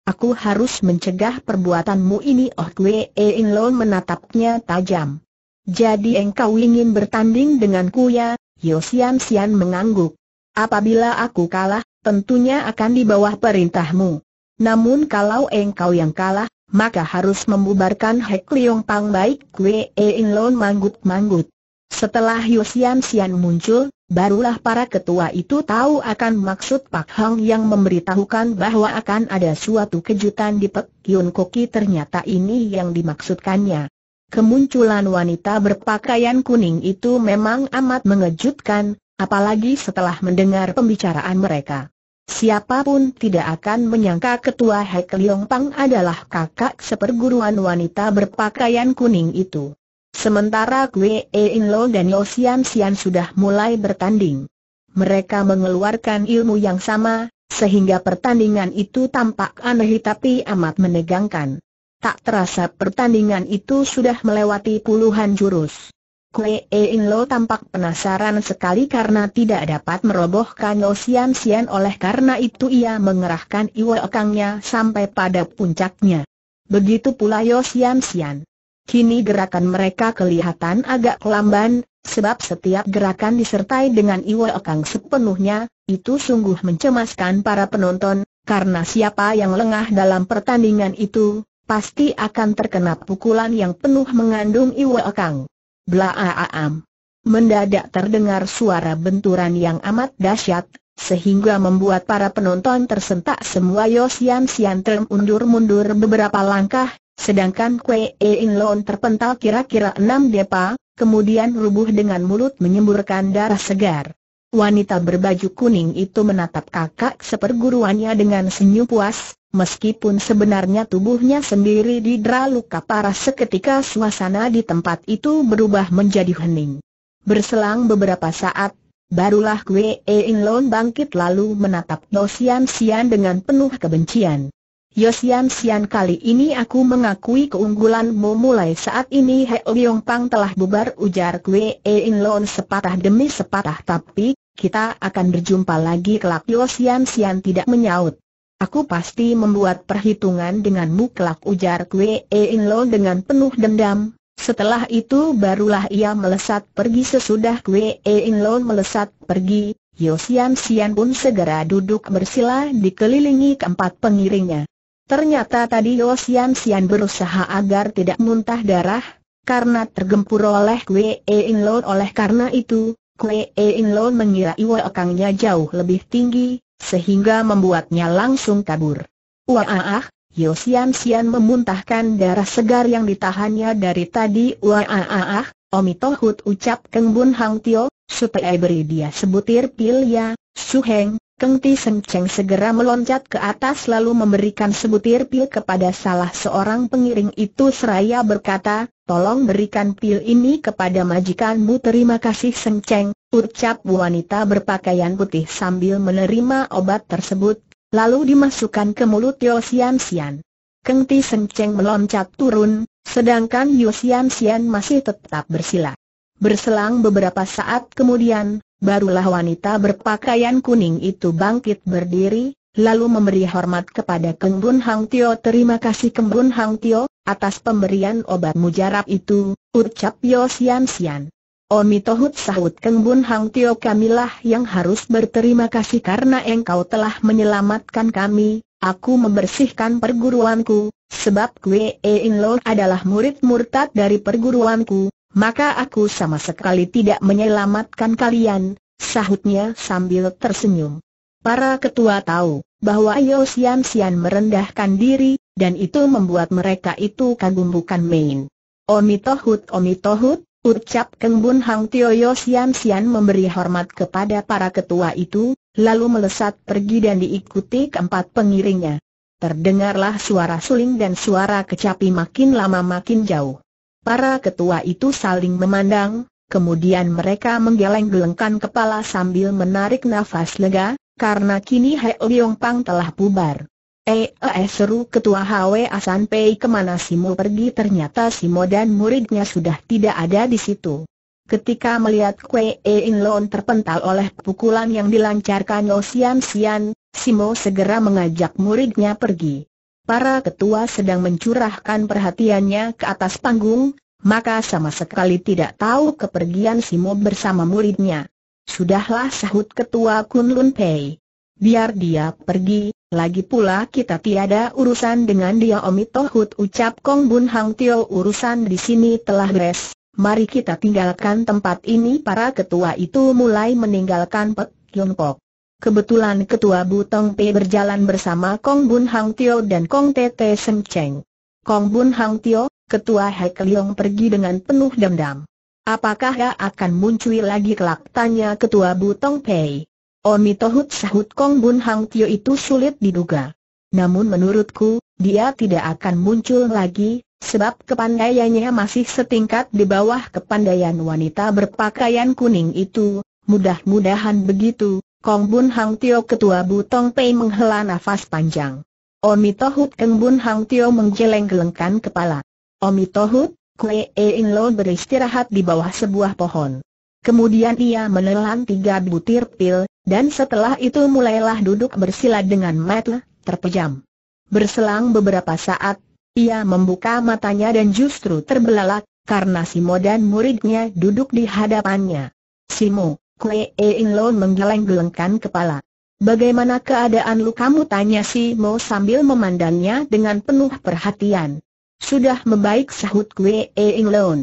Aku harus mencegah perbuatanmu ini Oh Kwe e In lo menatapnya tajam. Jadi engkau ingin bertanding denganku ya? Yo Sian Sian mengangguk. Apabila aku kalah, tentunya akan di bawah perintahmu. Namun kalau engkau yang kalah, maka harus membubarkan Hek Leong Pang baik Kwe e In lo manggut-manggut. Setelah yosian Sian muncul, Barulah para ketua itu tahu akan maksud Pak Hang yang memberitahukan bahwa akan ada suatu kejutan di Pek Koki ternyata ini yang dimaksudkannya. Kemunculan wanita berpakaian kuning itu memang amat mengejutkan, apalagi setelah mendengar pembicaraan mereka. Siapapun tidak akan menyangka ketua Hek Liong Pang adalah kakak seperguruan wanita berpakaian kuning itu. Sementara Kwe In Lo dan Yo Sian Sian sudah mulai bertanding. Mereka mengeluarkan ilmu yang sama, sehingga pertandingan itu tampak aneh tapi amat menegangkan. Tak terasa pertandingan itu sudah melewati puluhan jurus. Kue In Lo tampak penasaran sekali karena tidak dapat merobohkan Yosian Sian Sian oleh karena itu ia mengerahkan iwa akangnya sampai pada puncaknya. Begitu pula Yo Sian Sian. Kini gerakan mereka kelihatan agak kelamban, sebab setiap gerakan disertai dengan iwa ekang sepenuhnya, itu sungguh mencemaskan para penonton, karena siapa yang lengah dalam pertandingan itu, pasti akan terkena pukulan yang penuh mengandung iwa ekang. Blaaam. Mendadak terdengar suara benturan yang amat dahsyat, sehingga membuat para penonton tersentak semua Yosian Sian termundur-mundur beberapa langkah, Sedangkan Kue e In Lon terpental kira-kira enam depa, kemudian rubuh dengan mulut menyemburkan darah segar. Wanita berbaju kuning itu menatap kakak seperguruannya dengan senyum puas, meskipun sebenarnya tubuhnya sendiri didera luka parah seketika suasana di tempat itu berubah menjadi hening. Berselang beberapa saat, barulah Kue e In Lon bangkit lalu menatap Sian Sian dengan penuh kebencian. Yosian Sian kali ini aku mengakui keunggulanmu mulai saat ini He Liong Pang telah bubar ujar Kwe e In Loon sepatah demi sepatah tapi, kita akan berjumpa lagi kelak Yosian Sian tidak menyaut. Aku pasti membuat perhitungan denganmu kelak ujar Kwe e In Loon dengan penuh dendam. Setelah itu barulah ia melesat pergi sesudah Kwe e In Loon melesat pergi, Yosian Sian pun segera duduk bersila dikelilingi keempat pengiringnya. Ternyata tadi Yosian Sian berusaha agar tidak muntah darah, karena tergempur oleh Kwe In Lo oleh karena itu, Kwe In Lo mengira Iwa Kangnya jauh lebih tinggi, sehingga membuatnya langsung kabur. Wah, Yo Sian Sian memuntahkan darah segar yang ditahannya dari tadi. Wah, ah, ah, ah. Omi Tohut ucap Keng Bun Hang Tio, supaya beri dia sebutir pil ya, Su Heng. Keng Ti Seng Cheng segera meloncat ke atas lalu memberikan sebutir pil kepada salah seorang pengiring itu seraya berkata, tolong berikan pil ini kepada majikanmu terima kasih Seng Cheng, ucap wanita berpakaian putih sambil menerima obat tersebut, lalu dimasukkan ke mulut Yo Sian Sian. Keng Ti Seng Cheng meloncat turun, sedangkan Yo Sian Sian masih tetap bersila. Berselang beberapa saat kemudian, barulah wanita berpakaian kuning itu bangkit berdiri, lalu memberi hormat kepada Keng Bun Hang Tio. Terima kasih Keng Bun Hang Tio, atas pemberian obat mujarab itu, ucap Yo Sian Sian. Tohut sahut Keng Bun Hang Tio kamilah yang harus berterima kasih karena engkau telah menyelamatkan kami, aku membersihkan perguruanku, sebab Kwee In Lo adalah murid murtad dari perguruanku, maka aku sama sekali tidak menyelamatkan kalian, sahutnya sambil tersenyum. Para ketua tahu bahwa Yo Sian Sian merendahkan diri, dan itu membuat mereka itu kagum bukan main. Omitohut omitohut, ucap Keng Bun Hang Tio Yo Sian Sian memberi hormat kepada para ketua itu, lalu melesat pergi dan diikuti keempat pengiringnya. Terdengarlah suara suling dan suara kecapi makin lama makin jauh. Para ketua itu saling memandang, kemudian mereka menggeleng-gelengkan kepala sambil menarik nafas lega, karena kini He Liong Pang telah bubar. Eh, eh, eh seru ketua Hwe Asan Pei kemana Simo pergi ternyata Simo dan muridnya sudah tidak ada di situ. Ketika melihat Kwe e In Lon terpental oleh pukulan yang dilancarkan Osian Sian, Simo segera mengajak muridnya pergi para ketua sedang mencurahkan perhatiannya ke atas panggung, maka sama sekali tidak tahu kepergian Simo bersama muridnya. Sudahlah sahut ketua Kunlun Pei. Biar dia pergi, lagi pula kita tiada urusan dengan dia Omitohut ucap Kong Bun Hang Tio urusan di sini telah beres. Mari kita tinggalkan tempat ini para ketua itu mulai meninggalkan Pek Yun Pok. Kebetulan Ketua Butong Pei berjalan bersama Kong Bun Hang Tio dan Kong Tete Sem Cheng. Kong Bun Hang Tio, Ketua Hek Leong pergi dengan penuh dendam. Apakah ia akan muncul lagi kelak? Tanya Ketua Butong Pei. Omi Tohut sahut Kong Bun Hang Tio itu sulit diduga. Namun menurutku, dia tidak akan muncul lagi, sebab kepandaiannya masih setingkat di bawah kepandaian wanita berpakaian kuning itu, mudah-mudahan begitu, Kong Bun Hang Tio ketua Butong Pei menghela nafas panjang. Omi Tohut Keng Bun Hang Tio menggeleng-gelengkan kepala. Omi Tohut, Kue e In Lo beristirahat di bawah sebuah pohon. Kemudian ia menelan tiga butir pil, dan setelah itu mulailah duduk bersila dengan mata terpejam. Berselang beberapa saat, ia membuka matanya dan justru terbelalak, karena Simo dan muridnya duduk di hadapannya. Simo, Kue e In Lo menggeleng-gelengkan kepala. Bagaimana keadaan lu kamu tanya si Mo sambil memandangnya dengan penuh perhatian. Sudah membaik sahut Kue e In Lo.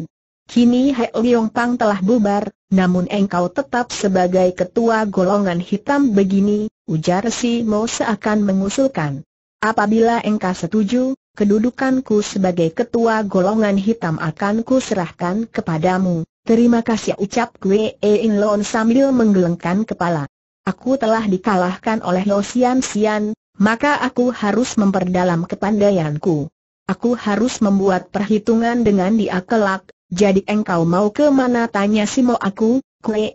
Kini He Leong Pang telah bubar, namun engkau tetap sebagai ketua golongan hitam begini, ujar si Mo seakan mengusulkan. Apabila engkau setuju, kedudukanku sebagai ketua golongan hitam akan kuserahkan kepadamu. Terima kasih ucap E In Lon sambil menggelengkan kepala. Aku telah dikalahkan oleh Lo Sian Sian, maka aku harus memperdalam kepandaianku. Aku harus membuat perhitungan dengan dia kelak, jadi engkau mau ke mana tanya Simo aku,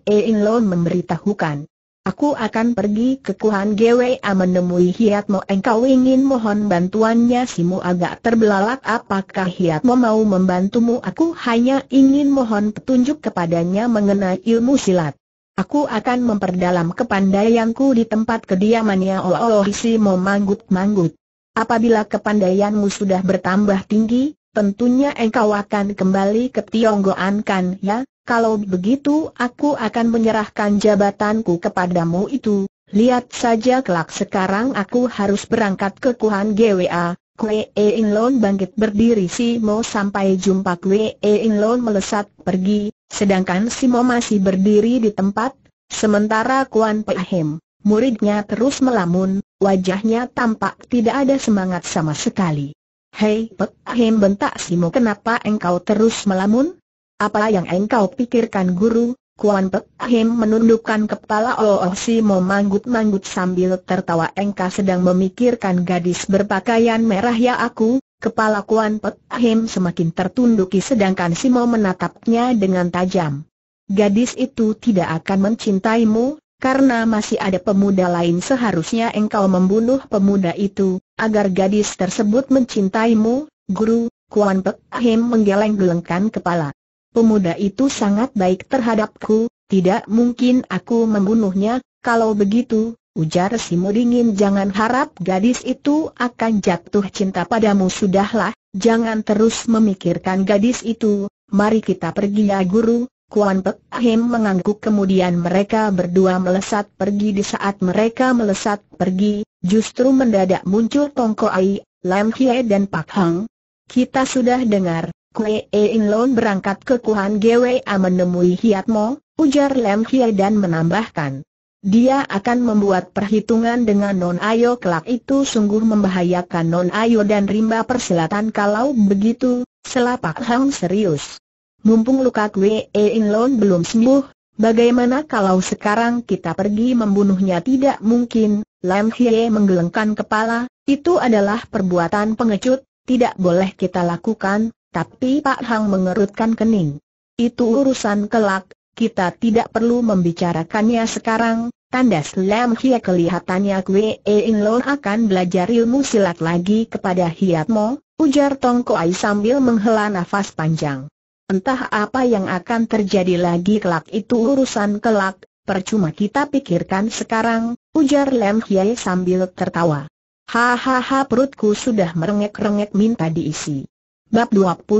E In Lon memberitahukan. Aku akan pergi ke Kuhan GWA menemui Hiatmo engkau ingin mohon bantuannya simu agak terbelalak apakah Hiatmo mau membantumu aku hanya ingin mohon petunjuk kepadanya mengenai ilmu silat. Aku akan memperdalam kepandaianku di tempat kediamannya Ololoh oh, Simo manggut-manggut. Apabila kepandaianmu sudah bertambah tinggi, tentunya engkau akan kembali ke Tionggoan kan ya? Kalau begitu aku akan menyerahkan jabatanku kepadamu itu, lihat saja kelak sekarang aku harus berangkat ke Kuhan GWA. Kue Inlon bangkit berdiri si Mo sampai jumpa Kue Inlon melesat pergi, sedangkan si masih berdiri di tempat, sementara Kuan Pahim, muridnya terus melamun, wajahnya tampak tidak ada semangat sama sekali. Hei Pahim bentak si kenapa engkau terus melamun? Apa yang engkau pikirkan guru? Kuan Pek Ahim menundukkan kepala Oh Oh Si manggut-manggut sambil tertawa engkau sedang memikirkan gadis berpakaian merah ya aku, kepala Kuan Pek Ahim semakin tertunduki sedangkan Simo menatapnya dengan tajam. Gadis itu tidak akan mencintaimu, karena masih ada pemuda lain seharusnya engkau membunuh pemuda itu, agar gadis tersebut mencintaimu, guru, Kuan Pek Ahim menggeleng-gelengkan kepala pemuda itu sangat baik terhadapku, tidak mungkin aku membunuhnya, kalau begitu, ujar si Muringin jangan harap gadis itu akan jatuh cinta padamu sudahlah, jangan terus memikirkan gadis itu, mari kita pergi ya guru, Kuan Pek Ahim mengangguk kemudian mereka berdua melesat pergi di saat mereka melesat pergi, justru mendadak muncul Tongko Ai, Lam Hie dan Pak Hang. Kita sudah dengar, Kue e In Lon berangkat ke Kuhan GWA menemui Hiatmo, ujar Lem Hye dan menambahkan. Dia akan membuat perhitungan dengan Non Ayo kelak itu sungguh membahayakan Non Ayo dan rimba perselatan kalau begitu, selapak Hang serius. Mumpung luka Kue e In Lon belum sembuh, bagaimana kalau sekarang kita pergi membunuhnya tidak mungkin, Lam Hie menggelengkan kepala, itu adalah perbuatan pengecut, tidak boleh kita lakukan, tapi Pak Hang mengerutkan kening. Itu urusan kelak, kita tidak perlu membicarakannya sekarang, Tanda Lam Hia kelihatannya Kwe In Lo akan belajar ilmu silat lagi kepada Hiat Mo, ujar Tong Koai sambil menghela nafas panjang. Entah apa yang akan terjadi lagi kelak itu urusan kelak, percuma kita pikirkan sekarang, ujar Lam Hia sambil tertawa. Hahaha perutku sudah merengek-rengek minta diisi. Bab 25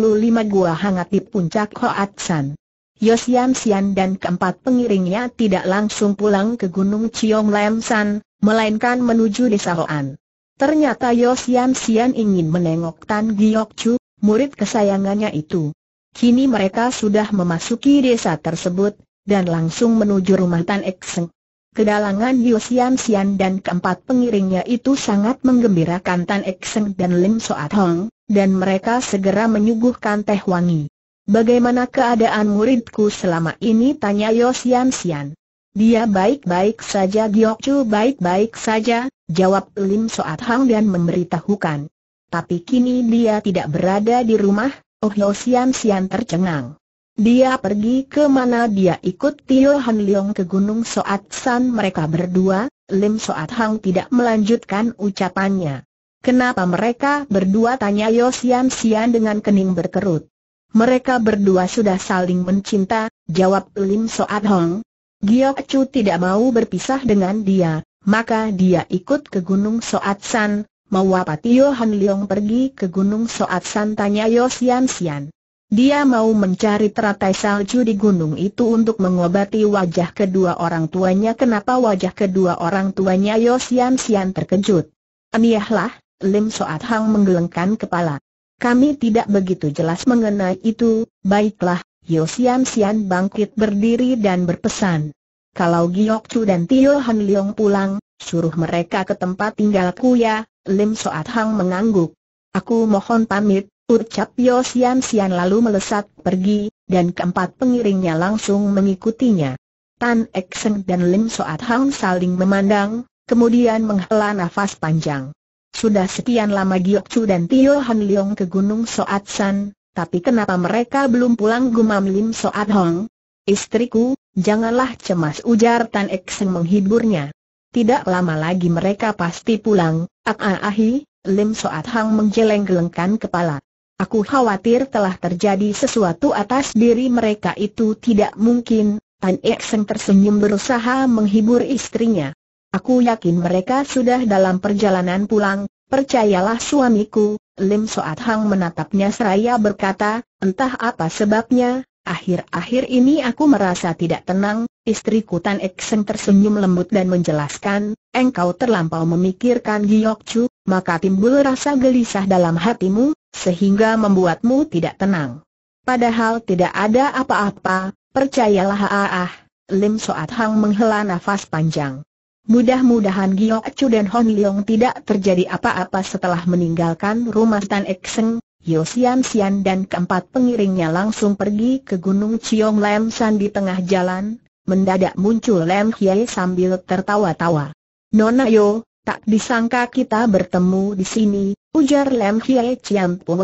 Gua Hangat di Puncak Koat San. Yam Sian dan keempat pengiringnya tidak langsung pulang ke Gunung Ciong Lam San, melainkan menuju desa Hoan. Ternyata Yos Sian ingin menengok Tan Giok Chu, murid kesayangannya itu. Kini mereka sudah memasuki desa tersebut, dan langsung menuju rumah Tan Ekseng. Kedalangan Yos Sian dan keempat pengiringnya itu sangat menggembirakan Tan Ekseng dan Lim Soat Hong, dan mereka segera menyuguhkan teh wangi. Bagaimana keadaan muridku selama ini? Tanya Yosian Sian. Dia baik-baik saja Giok baik-baik saja, jawab Lim Soat Hang dan memberitahukan. Tapi kini dia tidak berada di rumah, Oh Yosian Sian tercengang. Dia pergi ke mana dia ikut Tio Han Leong ke Gunung Soat San mereka berdua, Lim Soat Hang tidak melanjutkan ucapannya. Kenapa mereka berdua tanya Yosian Sian dengan kening berkerut. Mereka berdua sudah saling mencinta, jawab Lim Soat Hong. Giok Chu tidak mau berpisah dengan dia, maka dia ikut ke Gunung Soat San, mau apa Tio Han Leong pergi ke Gunung Soat San tanya Yosian Sian. Dia mau mencari teratai salju di gunung itu untuk mengobati wajah kedua orang tuanya. Kenapa wajah kedua orang tuanya Yosian Sian terkejut? Aniahlah, Lim Soat Hang menggelengkan kepala. Kami tidak begitu jelas mengenai itu, baiklah, Yo Sian Sian bangkit berdiri dan berpesan. Kalau Giok Chu dan Tio Han Leong pulang, suruh mereka ke tempat tinggalku ya, Lim Soat Hang mengangguk. Aku mohon pamit, ucap Yo Sian Sian lalu melesat pergi, dan keempat pengiringnya langsung mengikutinya. Tan Ek Seng dan Lim Soat Hang saling memandang, kemudian menghela nafas panjang. Sudah sekian lama Giok Chu dan Tio Han Leong ke Gunung Soat San, tapi kenapa mereka belum pulang gumam Lim Soat Hong? Istriku, janganlah cemas ujar Tan Ek Seng menghiburnya. Tidak lama lagi mereka pasti pulang, ak ah ahi, ah, ah, Lim Soat Hong menjeleng gelengkan kepala. Aku khawatir telah terjadi sesuatu atas diri mereka itu tidak mungkin, Tan Ek Seng tersenyum berusaha menghibur istrinya. Aku yakin mereka sudah dalam perjalanan pulang, percayalah suamiku, Lim Soat Hang menatapnya seraya berkata, entah apa sebabnya, akhir-akhir ini aku merasa tidak tenang, istriku Tan Ekseng tersenyum lembut dan menjelaskan, engkau terlampau memikirkan Giok Chu, maka timbul rasa gelisah dalam hatimu, sehingga membuatmu tidak tenang. Padahal tidak ada apa-apa, percayalah ah ah. Lim Soat Hang menghela nafas panjang. Mudah-mudahan Giok Chu dan Hon Leong tidak terjadi apa-apa setelah meninggalkan rumah Tan Ek Seng, Yosian Sian dan keempat pengiringnya langsung pergi ke Gunung Chiong Lam San di tengah jalan, mendadak muncul Lam Hye sambil tertawa-tawa. Nona Yo, tak disangka kita bertemu di sini, ujar Lam Hiei Chiam Yo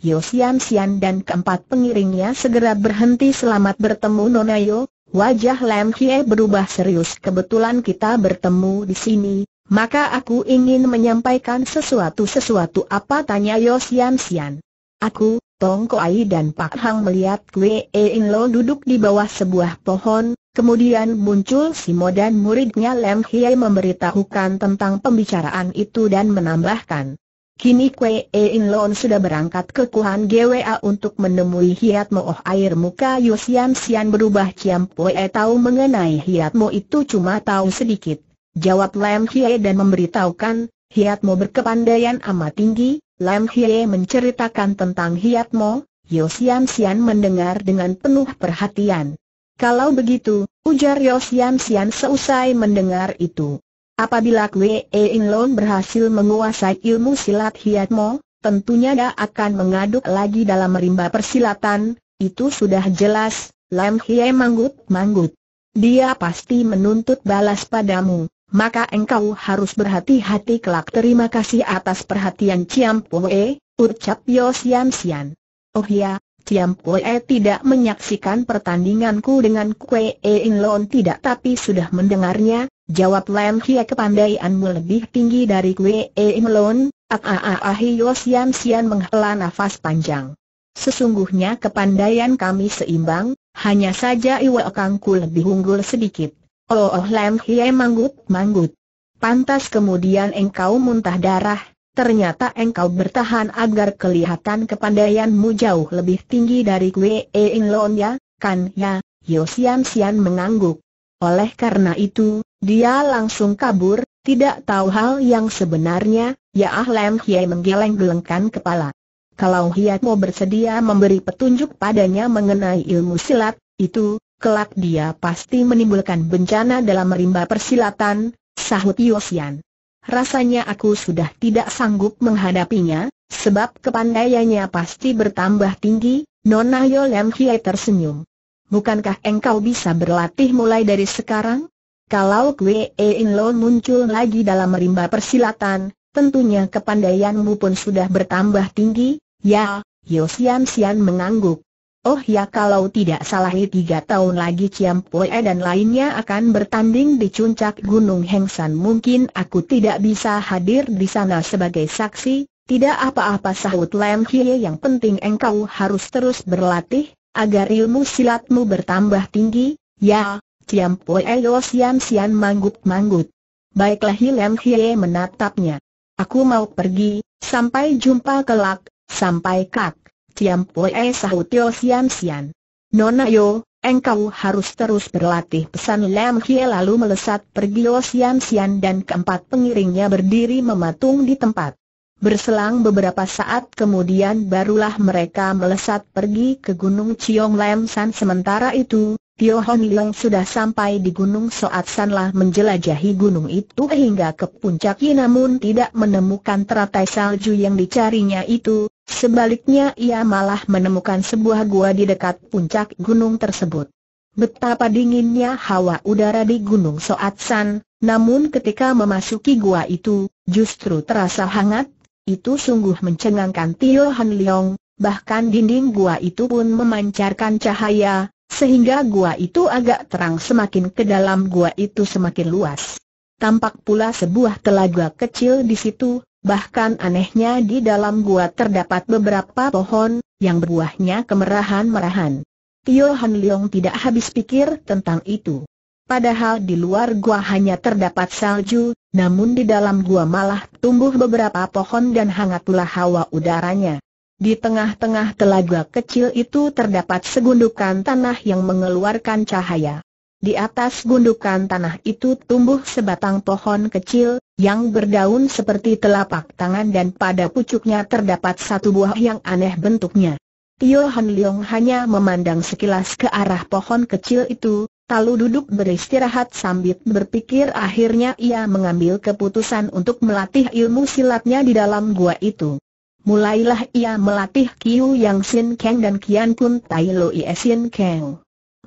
Yosian Sian dan keempat pengiringnya segera berhenti selamat bertemu Nona Yo, Wajah Lam Hie berubah serius kebetulan kita bertemu di sini, maka aku ingin menyampaikan sesuatu-sesuatu apa tanya Yos Sian Sian. Aku, Tong Koai dan Pak Hang melihat Kwe In Lo duduk di bawah sebuah pohon, kemudian muncul Simo dan muridnya Lam Hie memberitahukan tentang pembicaraan itu dan menambahkan. Kini Kwe In Lon sudah berangkat ke Kuhan GWA untuk menemui Hiat Mo oh air muka Yusian Sian berubah Ciam Pue tahu mengenai Hiat Mo itu cuma tahu sedikit. Jawab Lam Hie dan memberitahukan, Hiat Mo berkepandaian amat tinggi, Lam Hie menceritakan tentang Hiat Mo, Yosian Sian mendengar dengan penuh perhatian. Kalau begitu, ujar Yosian Sian seusai mendengar itu. Apabila Kwe In Long berhasil menguasai ilmu silat Hiatmo, tentunya dia akan mengaduk lagi dalam rimba persilatan, itu sudah jelas, Lam Hie manggut-manggut. Dia pasti menuntut balas padamu, maka engkau harus berhati-hati kelak terima kasih atas perhatian Ciam Pue, ucap Yo Siam Sian. Oh ya, Ciam Pue tidak menyaksikan pertandinganku dengan Kue In Long tidak tapi sudah mendengarnya, Jawab Lam Hia kepandaianmu lebih tinggi dari Kwe E Melon, Ahi Yosian Sian menghela nafas panjang. Sesungguhnya kepandaian kami seimbang, hanya saja Iwa Kangku lebih unggul sedikit. Oh, oh Lam Hia manggut-manggut. Pantas kemudian engkau muntah darah, ternyata engkau bertahan agar kelihatan kepandaianmu jauh lebih tinggi dari Kwe E Melon ya, kan ya, Yosian Sian mengangguk. Oleh karena itu, dia langsung kabur, tidak tahu hal yang sebenarnya, Ya, ah, Lem hiay menggeleng-gelengkan kepala. Kalau Hiat mau bersedia memberi petunjuk padanya mengenai ilmu silat, itu, kelak dia pasti menimbulkan bencana dalam merimba persilatan, sahut Yosian. Rasanya aku sudah tidak sanggup menghadapinya, sebab kepandaiannya pasti bertambah tinggi, Nona Yolem hiay tersenyum. Bukankah engkau bisa berlatih mulai dari sekarang? Kalau Kwe e In Lo muncul lagi dalam rimba persilatan, tentunya kepandaianmu pun sudah bertambah tinggi, ya, Yosian Sian mengangguk. Oh ya kalau tidak salah tiga tahun lagi Ciam Poe dan lainnya akan bertanding di puncak Gunung Hengsan mungkin aku tidak bisa hadir di sana sebagai saksi, tidak apa-apa sahut Lam Hie yang penting engkau harus terus berlatih, agar ilmu silatmu bertambah tinggi, ya, Kiam Poe Yo Siam Sian manggut-manggut. Baiklah Hilam Hie menatapnya. Aku mau pergi, sampai jumpa kelak, sampai kak. Kiam Poe sahut Yo Siam Sian. Nona Yo, engkau harus terus berlatih pesan Lem Hie lalu melesat pergi Yo Siam Sian dan keempat pengiringnya berdiri mematung di tempat. Berselang beberapa saat kemudian barulah mereka melesat pergi ke Gunung Ciong Lam San sementara itu, Tio Hon Leong sudah sampai di Gunung Soat Sanlah menjelajahi gunung itu hingga ke puncak puncaknya namun tidak menemukan teratai salju yang dicarinya itu, sebaliknya ia malah menemukan sebuah gua di dekat puncak gunung tersebut. Betapa dinginnya hawa udara di Gunung Soat San, namun ketika memasuki gua itu, justru terasa hangat, itu sungguh mencengangkan Tio Hon Leong, bahkan dinding gua itu pun memancarkan cahaya, sehingga gua itu agak terang semakin ke dalam gua itu semakin luas. Tampak pula sebuah telaga kecil di situ, bahkan anehnya di dalam gua terdapat beberapa pohon, yang berbuahnya kemerahan-merahan. Tio Han Leong tidak habis pikir tentang itu. Padahal di luar gua hanya terdapat salju, namun di dalam gua malah tumbuh beberapa pohon dan hangat pula hawa udaranya. Di tengah-tengah telaga kecil itu terdapat segundukan tanah yang mengeluarkan cahaya. Di atas gundukan tanah itu tumbuh sebatang pohon kecil, yang berdaun seperti telapak tangan dan pada pucuknya terdapat satu buah yang aneh bentuknya. Tio Han Leong hanya memandang sekilas ke arah pohon kecil itu, lalu duduk beristirahat sambil berpikir akhirnya ia mengambil keputusan untuk melatih ilmu silatnya di dalam gua itu. Mulailah ia melatih Kiu Yang Sin Kang dan Kian pun Tai Lo Sin Kang.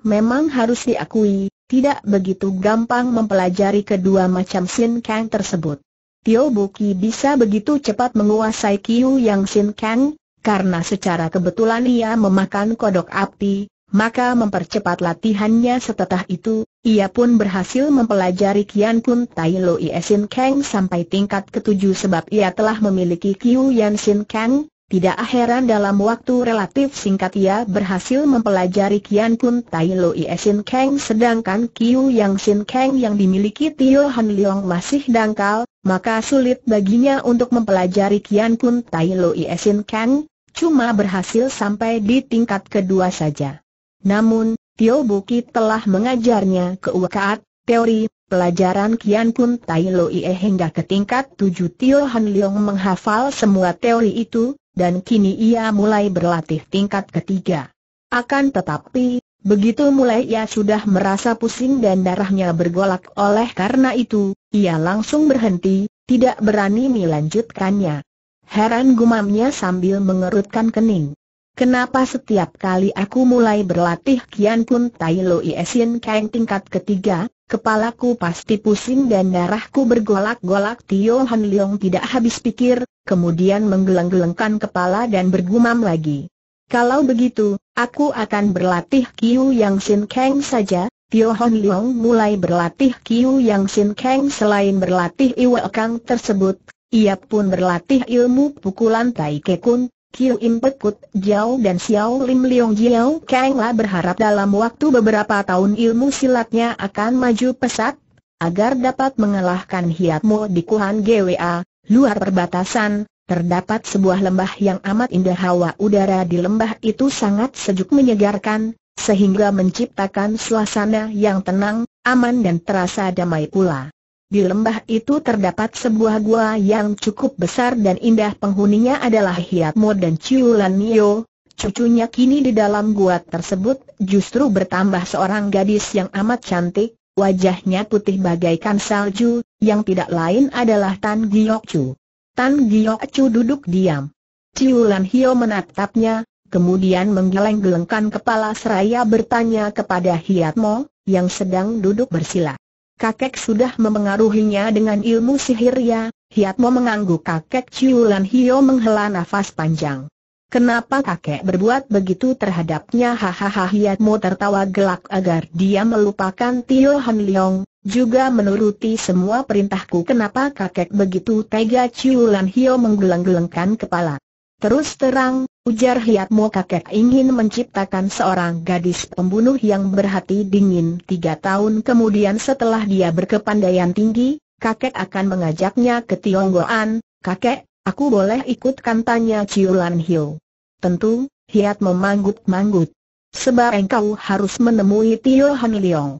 Memang harus diakui, tidak begitu gampang mempelajari kedua macam Sin Kang tersebut. Tio Buki bisa begitu cepat menguasai Kiu Yang Sin Kang, karena secara kebetulan ia memakan kodok api, maka mempercepat latihannya setelah itu, ia pun berhasil mempelajari Kian Kun Tai Lo Sin Kang sampai tingkat ketujuh sebab ia telah memiliki Kiu Yan Sin Kang, tidak heran dalam waktu relatif singkat ia berhasil mempelajari Kian Kun Tai Lo Sin Kang sedangkan Kiu Yang Sin Kang yang dimiliki Tio Han Leong masih dangkal, maka sulit baginya untuk mempelajari Kian Kun Tai Lo Sin Kang, cuma berhasil sampai di tingkat kedua saja. Namun, Tio Buki telah mengajarnya keuakaat, teori, pelajaran Kian Kun Tai Ie hingga ke tingkat tujuh Tio Han Leong menghafal semua teori itu, dan kini ia mulai berlatih tingkat ketiga. Akan tetapi, Begitu mulai ia sudah merasa pusing dan darahnya bergolak oleh karena itu, ia langsung berhenti, tidak berani melanjutkannya. Heran gumamnya sambil mengerutkan kening. Kenapa setiap kali aku mulai berlatih Kian pun Tai Lo Iesin Kang tingkat ketiga, kepalaku pasti pusing dan darahku bergolak-golak Tio Han Leong tidak habis pikir, kemudian menggeleng-gelengkan kepala dan bergumam lagi. Kalau begitu, aku akan berlatih Kiu Yang Sin Kang saja. Tio Han Leong mulai berlatih Kiu Yang Sin Kang selain berlatih Iwe Kang tersebut, ia pun berlatih ilmu pukulan Tai Ke Kun, Kiu Im Pekut Jiao dan Xiao Lim Leong Jiao Kang La berharap dalam waktu beberapa tahun ilmu silatnya akan maju pesat, agar dapat mengalahkan Hiat Mo di Kuhan GWA, luar perbatasan, terdapat sebuah lembah yang amat indah hawa udara di lembah itu sangat sejuk menyegarkan, sehingga menciptakan suasana yang tenang, aman dan terasa damai pula. Di lembah itu terdapat sebuah gua yang cukup besar dan indah penghuninya adalah Hiat Mo dan Chiu Lan Nio. Cucunya kini di dalam gua tersebut justru bertambah seorang gadis yang amat cantik, wajahnya putih bagaikan salju, yang tidak lain adalah Tan Giok Chu. Tan Giok Chu duduk diam. Chiu Lan Hio menatapnya, kemudian menggeleng-gelengkan kepala seraya bertanya kepada Hiat Mo, yang sedang duduk bersila kakek sudah memengaruhinya dengan ilmu sihir sihirnya, Hiatmo mengangguk kakek Ciulan Hio menghela nafas panjang. Kenapa kakek berbuat begitu terhadapnya? Hahaha Hiatmo tertawa gelak agar dia melupakan Tio Han Leong, juga menuruti semua perintahku. Kenapa kakek begitu tega Ciulan Hio menggeleng-gelengkan kepala? Terus terang, ujar Hiatmo kakek ingin menciptakan seorang gadis pembunuh yang berhati dingin tiga tahun kemudian setelah dia berkepandaian tinggi, kakek akan mengajaknya ke Tionggoan, kakek, aku boleh ikut kantanya Ciulan Hiu. Tentu, Hiat memanggut-manggut. Sebab engkau harus menemui Tio Han Leong.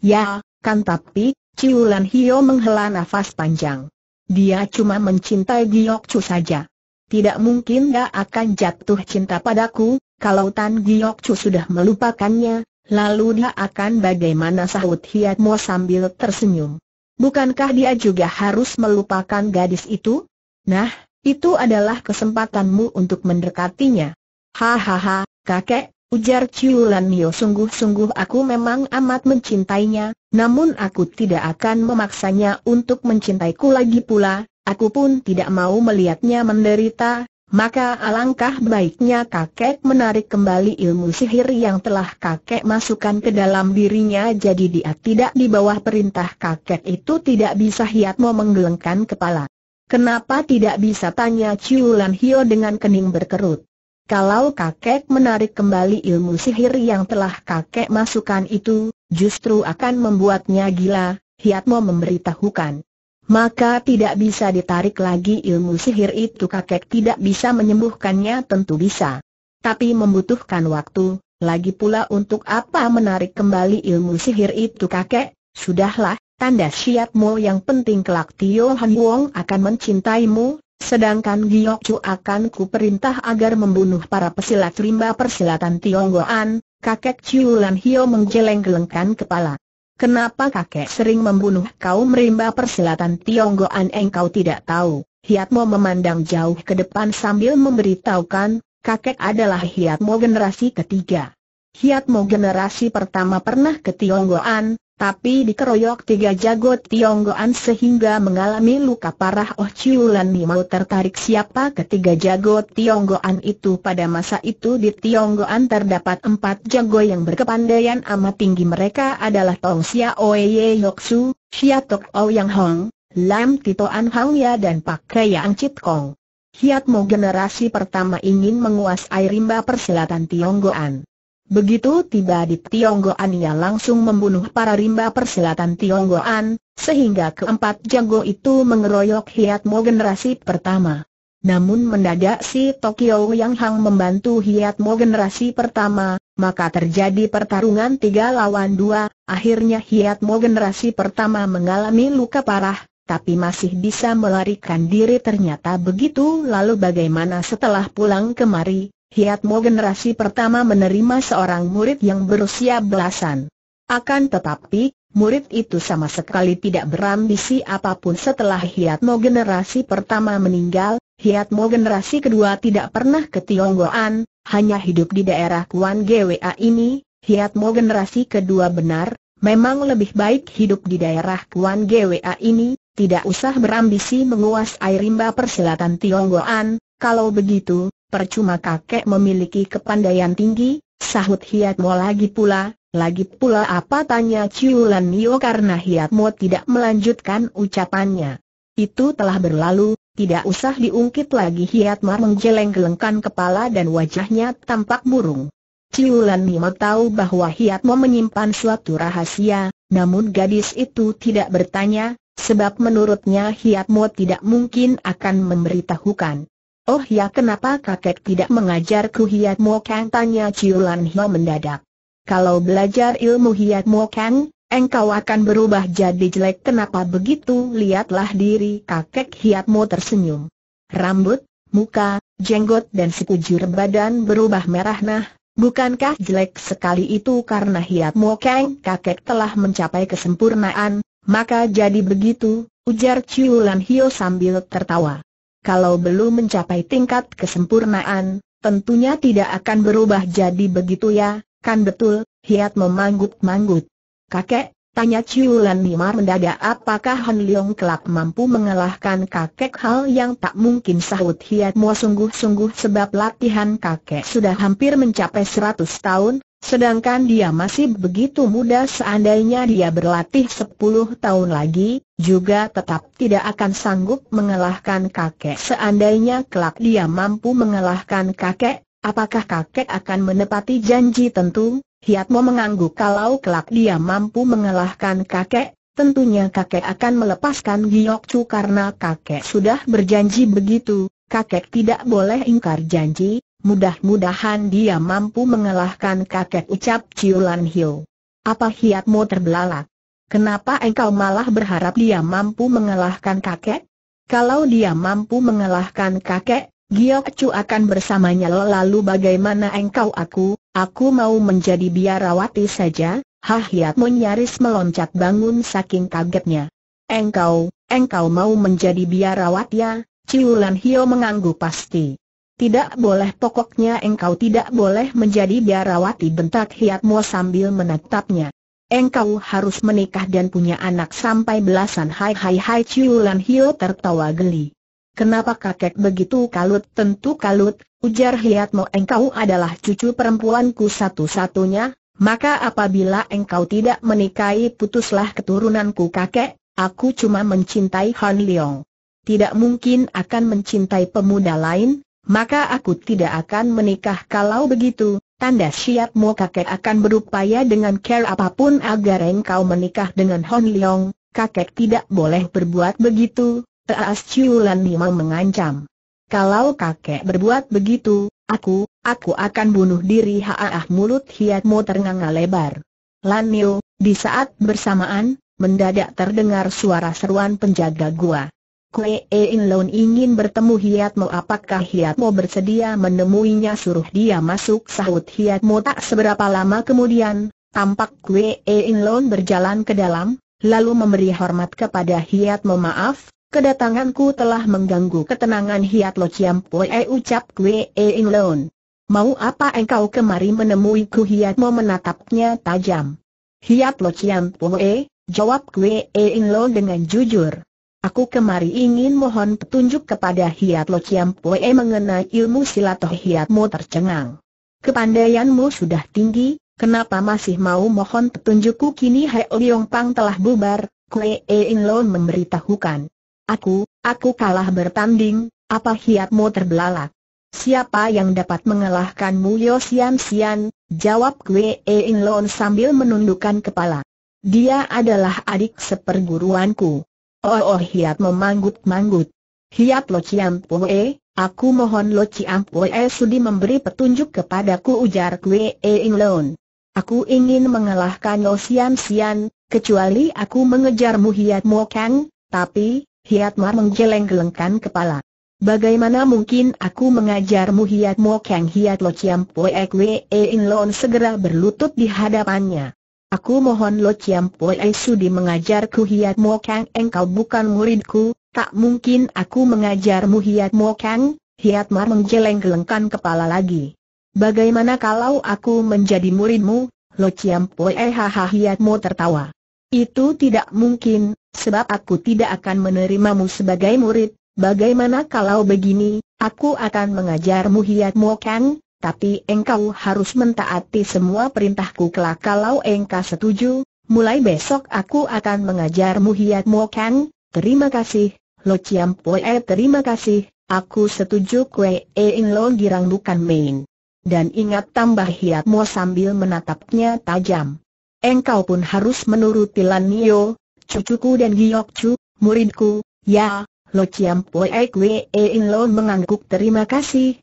Ya, kan tapi, Ciulan Hio menghela nafas panjang. Dia cuma mencintai Giok Chu saja tidak mungkin dia akan jatuh cinta padaku, kalau Tan Giok Chu sudah melupakannya, lalu dia akan bagaimana sahut Hiat Mo sambil tersenyum. Bukankah dia juga harus melupakan gadis itu? Nah, itu adalah kesempatanmu untuk mendekatinya. Hahaha, kakek, ujar Ciulan Mio sungguh-sungguh aku memang amat mencintainya, namun aku tidak akan memaksanya untuk mencintaiku lagi pula, Aku pun tidak mau melihatnya menderita, maka alangkah baiknya kakek menarik kembali ilmu sihir yang telah kakek masukkan ke dalam dirinya jadi dia tidak di bawah perintah kakek itu tidak bisa hiatmo menggelengkan kepala. Kenapa tidak bisa tanya Ciulan Hio dengan kening berkerut? Kalau kakek menarik kembali ilmu sihir yang telah kakek masukkan itu, justru akan membuatnya gila, hiatmu memberitahukan maka tidak bisa ditarik lagi ilmu sihir itu kakek tidak bisa menyembuhkannya tentu bisa. Tapi membutuhkan waktu, lagi pula untuk apa menarik kembali ilmu sihir itu kakek, sudahlah, tanda siapmu. yang penting kelak Tio Han Wong akan mencintaimu, Sedangkan Giyok Chu akan ku agar membunuh para pesilat rimba persilatan Tionggoan, kakek Ciulan Hio menggeleng-gelengkan kepala. Kenapa kakek sering membunuh kaum rimba persilatan Tionggoan engkau tidak tahu? Hiatmo memandang jauh ke depan sambil memberitahukan, kakek adalah Hiatmo generasi ketiga. Hiatmo generasi pertama pernah ke Tionggoan, tapi dikeroyok tiga jago Tionggoan sehingga mengalami luka parah Oh Chiu Lan mau tertarik siapa ketiga jago Tionggoan itu pada masa itu di Tionggoan terdapat empat jago yang berkepandaian amat tinggi mereka adalah Tong Xia Oye Yok Su, Xia Tok Yang Hong, Lam Tito An Hang Ya dan Pak Yang Chit Kong. Hiat Mo generasi pertama ingin menguasai rimba persilatan Tionggoan. Begitu tiba di Tionggoan ia langsung membunuh para rimba persilatan Tionggoan, sehingga keempat jago itu mengeroyok Hiat Mo generasi pertama. Namun mendadak si Tokyo Yang Hang membantu Hiat Mo generasi pertama, maka terjadi pertarungan tiga lawan dua, akhirnya Hiat Mo generasi pertama mengalami luka parah, tapi masih bisa melarikan diri ternyata begitu lalu bagaimana setelah pulang kemari, Hiat Mo generasi pertama menerima seorang murid yang berusia belasan. Akan tetapi, murid itu sama sekali tidak berambisi apapun setelah Hiat Mo generasi pertama meninggal, Hiat Mo generasi kedua tidak pernah ke Tionggoan, hanya hidup di daerah Kuan Gwa ini, Hiat Mo generasi kedua benar, memang lebih baik hidup di daerah Kuan Gwa ini, tidak usah berambisi menguasai rimba persilatan Tionggoan, kalau begitu, Percuma kakek memiliki kepandaian tinggi, sahut Hiatmo lagi pula, lagi pula apa tanya Ciulan Nio karena Hiatmo tidak melanjutkan ucapannya. Itu telah berlalu, tidak usah diungkit lagi Hiatma menggeleng-gelengkan kepala dan wajahnya tampak burung. Ciulan Nio tahu bahwa Hiatmo menyimpan suatu rahasia, namun gadis itu tidak bertanya, sebab menurutnya Hiatmo tidak mungkin akan memberitahukan. Oh ya kenapa kakek tidak mengajarku Hiat Mo Kang tanya Lan Hio mendadak. Kalau belajar ilmu Hiat Mo Kang, engkau akan berubah jadi jelek kenapa begitu lihatlah diri kakek Hiat Mo tersenyum. Rambut, muka, jenggot dan sekujur badan berubah merah nah, bukankah jelek sekali itu karena Hiat Mo Kang kakek telah mencapai kesempurnaan, maka jadi begitu, ujar Lan Hio sambil tertawa kalau belum mencapai tingkat kesempurnaan, tentunya tidak akan berubah jadi begitu ya, kan betul, Hiat memanggut-manggut. Kakek, tanya Ciulan Mimar mendadak apakah Han Leong kelak mampu mengalahkan kakek hal yang tak mungkin sahut Hiat Mo sungguh-sungguh sebab latihan kakek sudah hampir mencapai seratus tahun, Sedangkan dia masih begitu muda seandainya dia berlatih sepuluh tahun lagi, juga tetap tidak akan sanggup mengalahkan kakek. Seandainya kelak dia mampu mengalahkan kakek, apakah kakek akan menepati janji tentu? Hiatmo mengangguk kalau kelak dia mampu mengalahkan kakek, tentunya kakek akan melepaskan Giok cu karena kakek sudah berjanji begitu, kakek tidak boleh ingkar janji, Mudah-mudahan dia mampu mengalahkan kakek ucap Ciulan Hiu. Apa hiatmu terbelalak? Kenapa engkau malah berharap dia mampu mengalahkan kakek? Kalau dia mampu mengalahkan kakek, Giok cu akan bersamanya lalu bagaimana engkau aku, aku mau menjadi biarawati saja, hahiatmu nyaris meloncat bangun saking kagetnya. Engkau, engkau mau menjadi biarawati ya? Ciulan Hio mengangguk pasti. Tidak boleh pokoknya engkau tidak boleh menjadi biarawati bentak hiatmu sambil menatapnya. Engkau harus menikah dan punya anak sampai belasan hai hai hai Ciulan hiu tertawa geli. Kenapa kakek begitu kalut tentu kalut, ujar hiatmu engkau adalah cucu perempuanku satu-satunya, maka apabila engkau tidak menikahi putuslah keturunanku kakek, aku cuma mencintai Han Leong. Tidak mungkin akan mencintai pemuda lain, maka aku tidak akan menikah kalau begitu, tanda siapmu kakek akan berupaya dengan care apapun agar engkau menikah dengan Hon Leong, kakek tidak boleh berbuat begitu, Teas Lan Nima mengancam. Kalau kakek berbuat begitu, aku, aku akan bunuh diri haah mulut hiatmu ternganga lebar. Lan Niu, di saat bersamaan, mendadak terdengar suara seruan penjaga gua. Kue In Loon ingin bertemu Mo apakah Mo bersedia menemuinya suruh dia masuk sahut Mo tak seberapa lama kemudian, tampak Kue In Loon berjalan ke dalam, lalu memberi hormat kepada Mo maaf, kedatanganku telah mengganggu ketenangan Hiat Lo Hiatlo E ucap Kue In Loon. Mau apa engkau kemari menemuiku Mo menatapnya tajam. Hiat Lo Hiatlo E, jawab Kue In Loon dengan jujur. Aku kemari ingin mohon petunjuk kepada Hiat Lo Chiam Pue mengenai ilmu silat toh Hiatmu tercengang. Kepandaianmu sudah tinggi, kenapa masih mau mohon petunjukku kini Hai Liong Pang telah bubar, Kue E In Lo memberitahukan. Aku, aku kalah bertanding, apa hiatmu terbelalak? Siapa yang dapat mengalahkanmu Yo Sian Sian, jawab Kue E In Lo sambil menundukkan kepala. Dia adalah adik seperguruanku. Oh oh Hiat memanggut-manggut. Hiat Lo Chiam Pue, aku mohon Lo Chiam Pue eh, sudi memberi petunjuk kepadaku ujar E Ing Lon. Aku ingin mengalahkan Lo Siam Sian, kecuali aku mengejarmu Hiat Mo Kang, tapi, Hiat Mar menggeleng-gelengkan kepala. Bagaimana mungkin aku mengajarmu Hiat Mo Kang Hiat Lo Chiam Pue eh, E Ing Lon segera berlutut di hadapannya. Aku mohon Lo Chiam di Sudi mengajarku Hiat Mo Kang engkau bukan muridku, tak mungkin aku mengajarmu Hiat Mo Kang, Hiat Mar menggeleng-gelengkan kepala lagi. Bagaimana kalau aku menjadi muridmu, Lo Chiam Pue haha Hiat Mo tertawa. Itu tidak mungkin, sebab aku tidak akan menerimamu sebagai murid, bagaimana kalau begini, aku akan mengajarmu Hiat Mo Kang, tapi engkau harus mentaati semua perintahku kelak kalau engkau setuju, mulai besok aku akan mengajarmu Hiat Mo Kang, terima kasih, Lo Chiam Poe terima kasih, aku setuju kue e in Lo girang bukan main. Dan ingat tambah Hiat Mo sambil menatapnya tajam. Engkau pun harus menuruti Lan Nio, cucuku dan Giok Chu, muridku, ya, Lo Chiam Poe Kwe in Lo mengangguk terima kasih,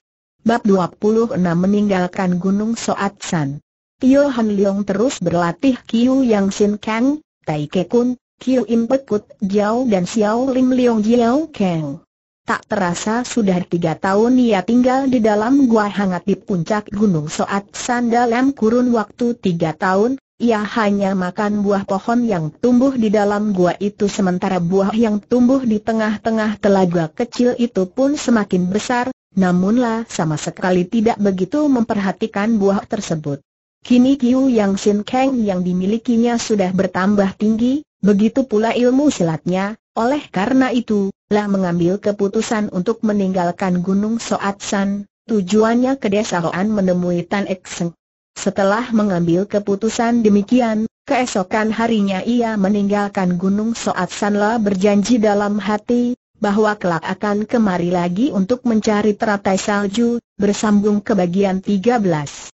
Bab 26 Meninggalkan Gunung Soat San Tio Han Leong terus berlatih Kiu Yang Sin Kang, Tai Ke Kun, Kiu Im kut, Jiao dan Xiao Lim Leong Jiao Kang. Tak terasa sudah tiga tahun ia tinggal di dalam gua hangat di puncak Gunung Soat San dalam kurun waktu tiga tahun, ia hanya makan buah pohon yang tumbuh di dalam gua itu sementara buah yang tumbuh di tengah-tengah telaga kecil itu pun semakin besar, namunlah sama sekali tidak begitu memperhatikan buah tersebut. Kini Kiu Yang Sin Kang yang dimilikinya sudah bertambah tinggi, begitu pula ilmu silatnya, oleh karena itu, lah mengambil keputusan untuk meninggalkan Gunung Soat San, tujuannya ke desa Hoan menemui Tan Ek Seng. Setelah mengambil keputusan demikian, keesokan harinya ia meninggalkan Gunung Soat Sanla berjanji dalam hati, bahwa kelak akan kemari lagi untuk mencari teratai salju, bersambung ke bagian 13.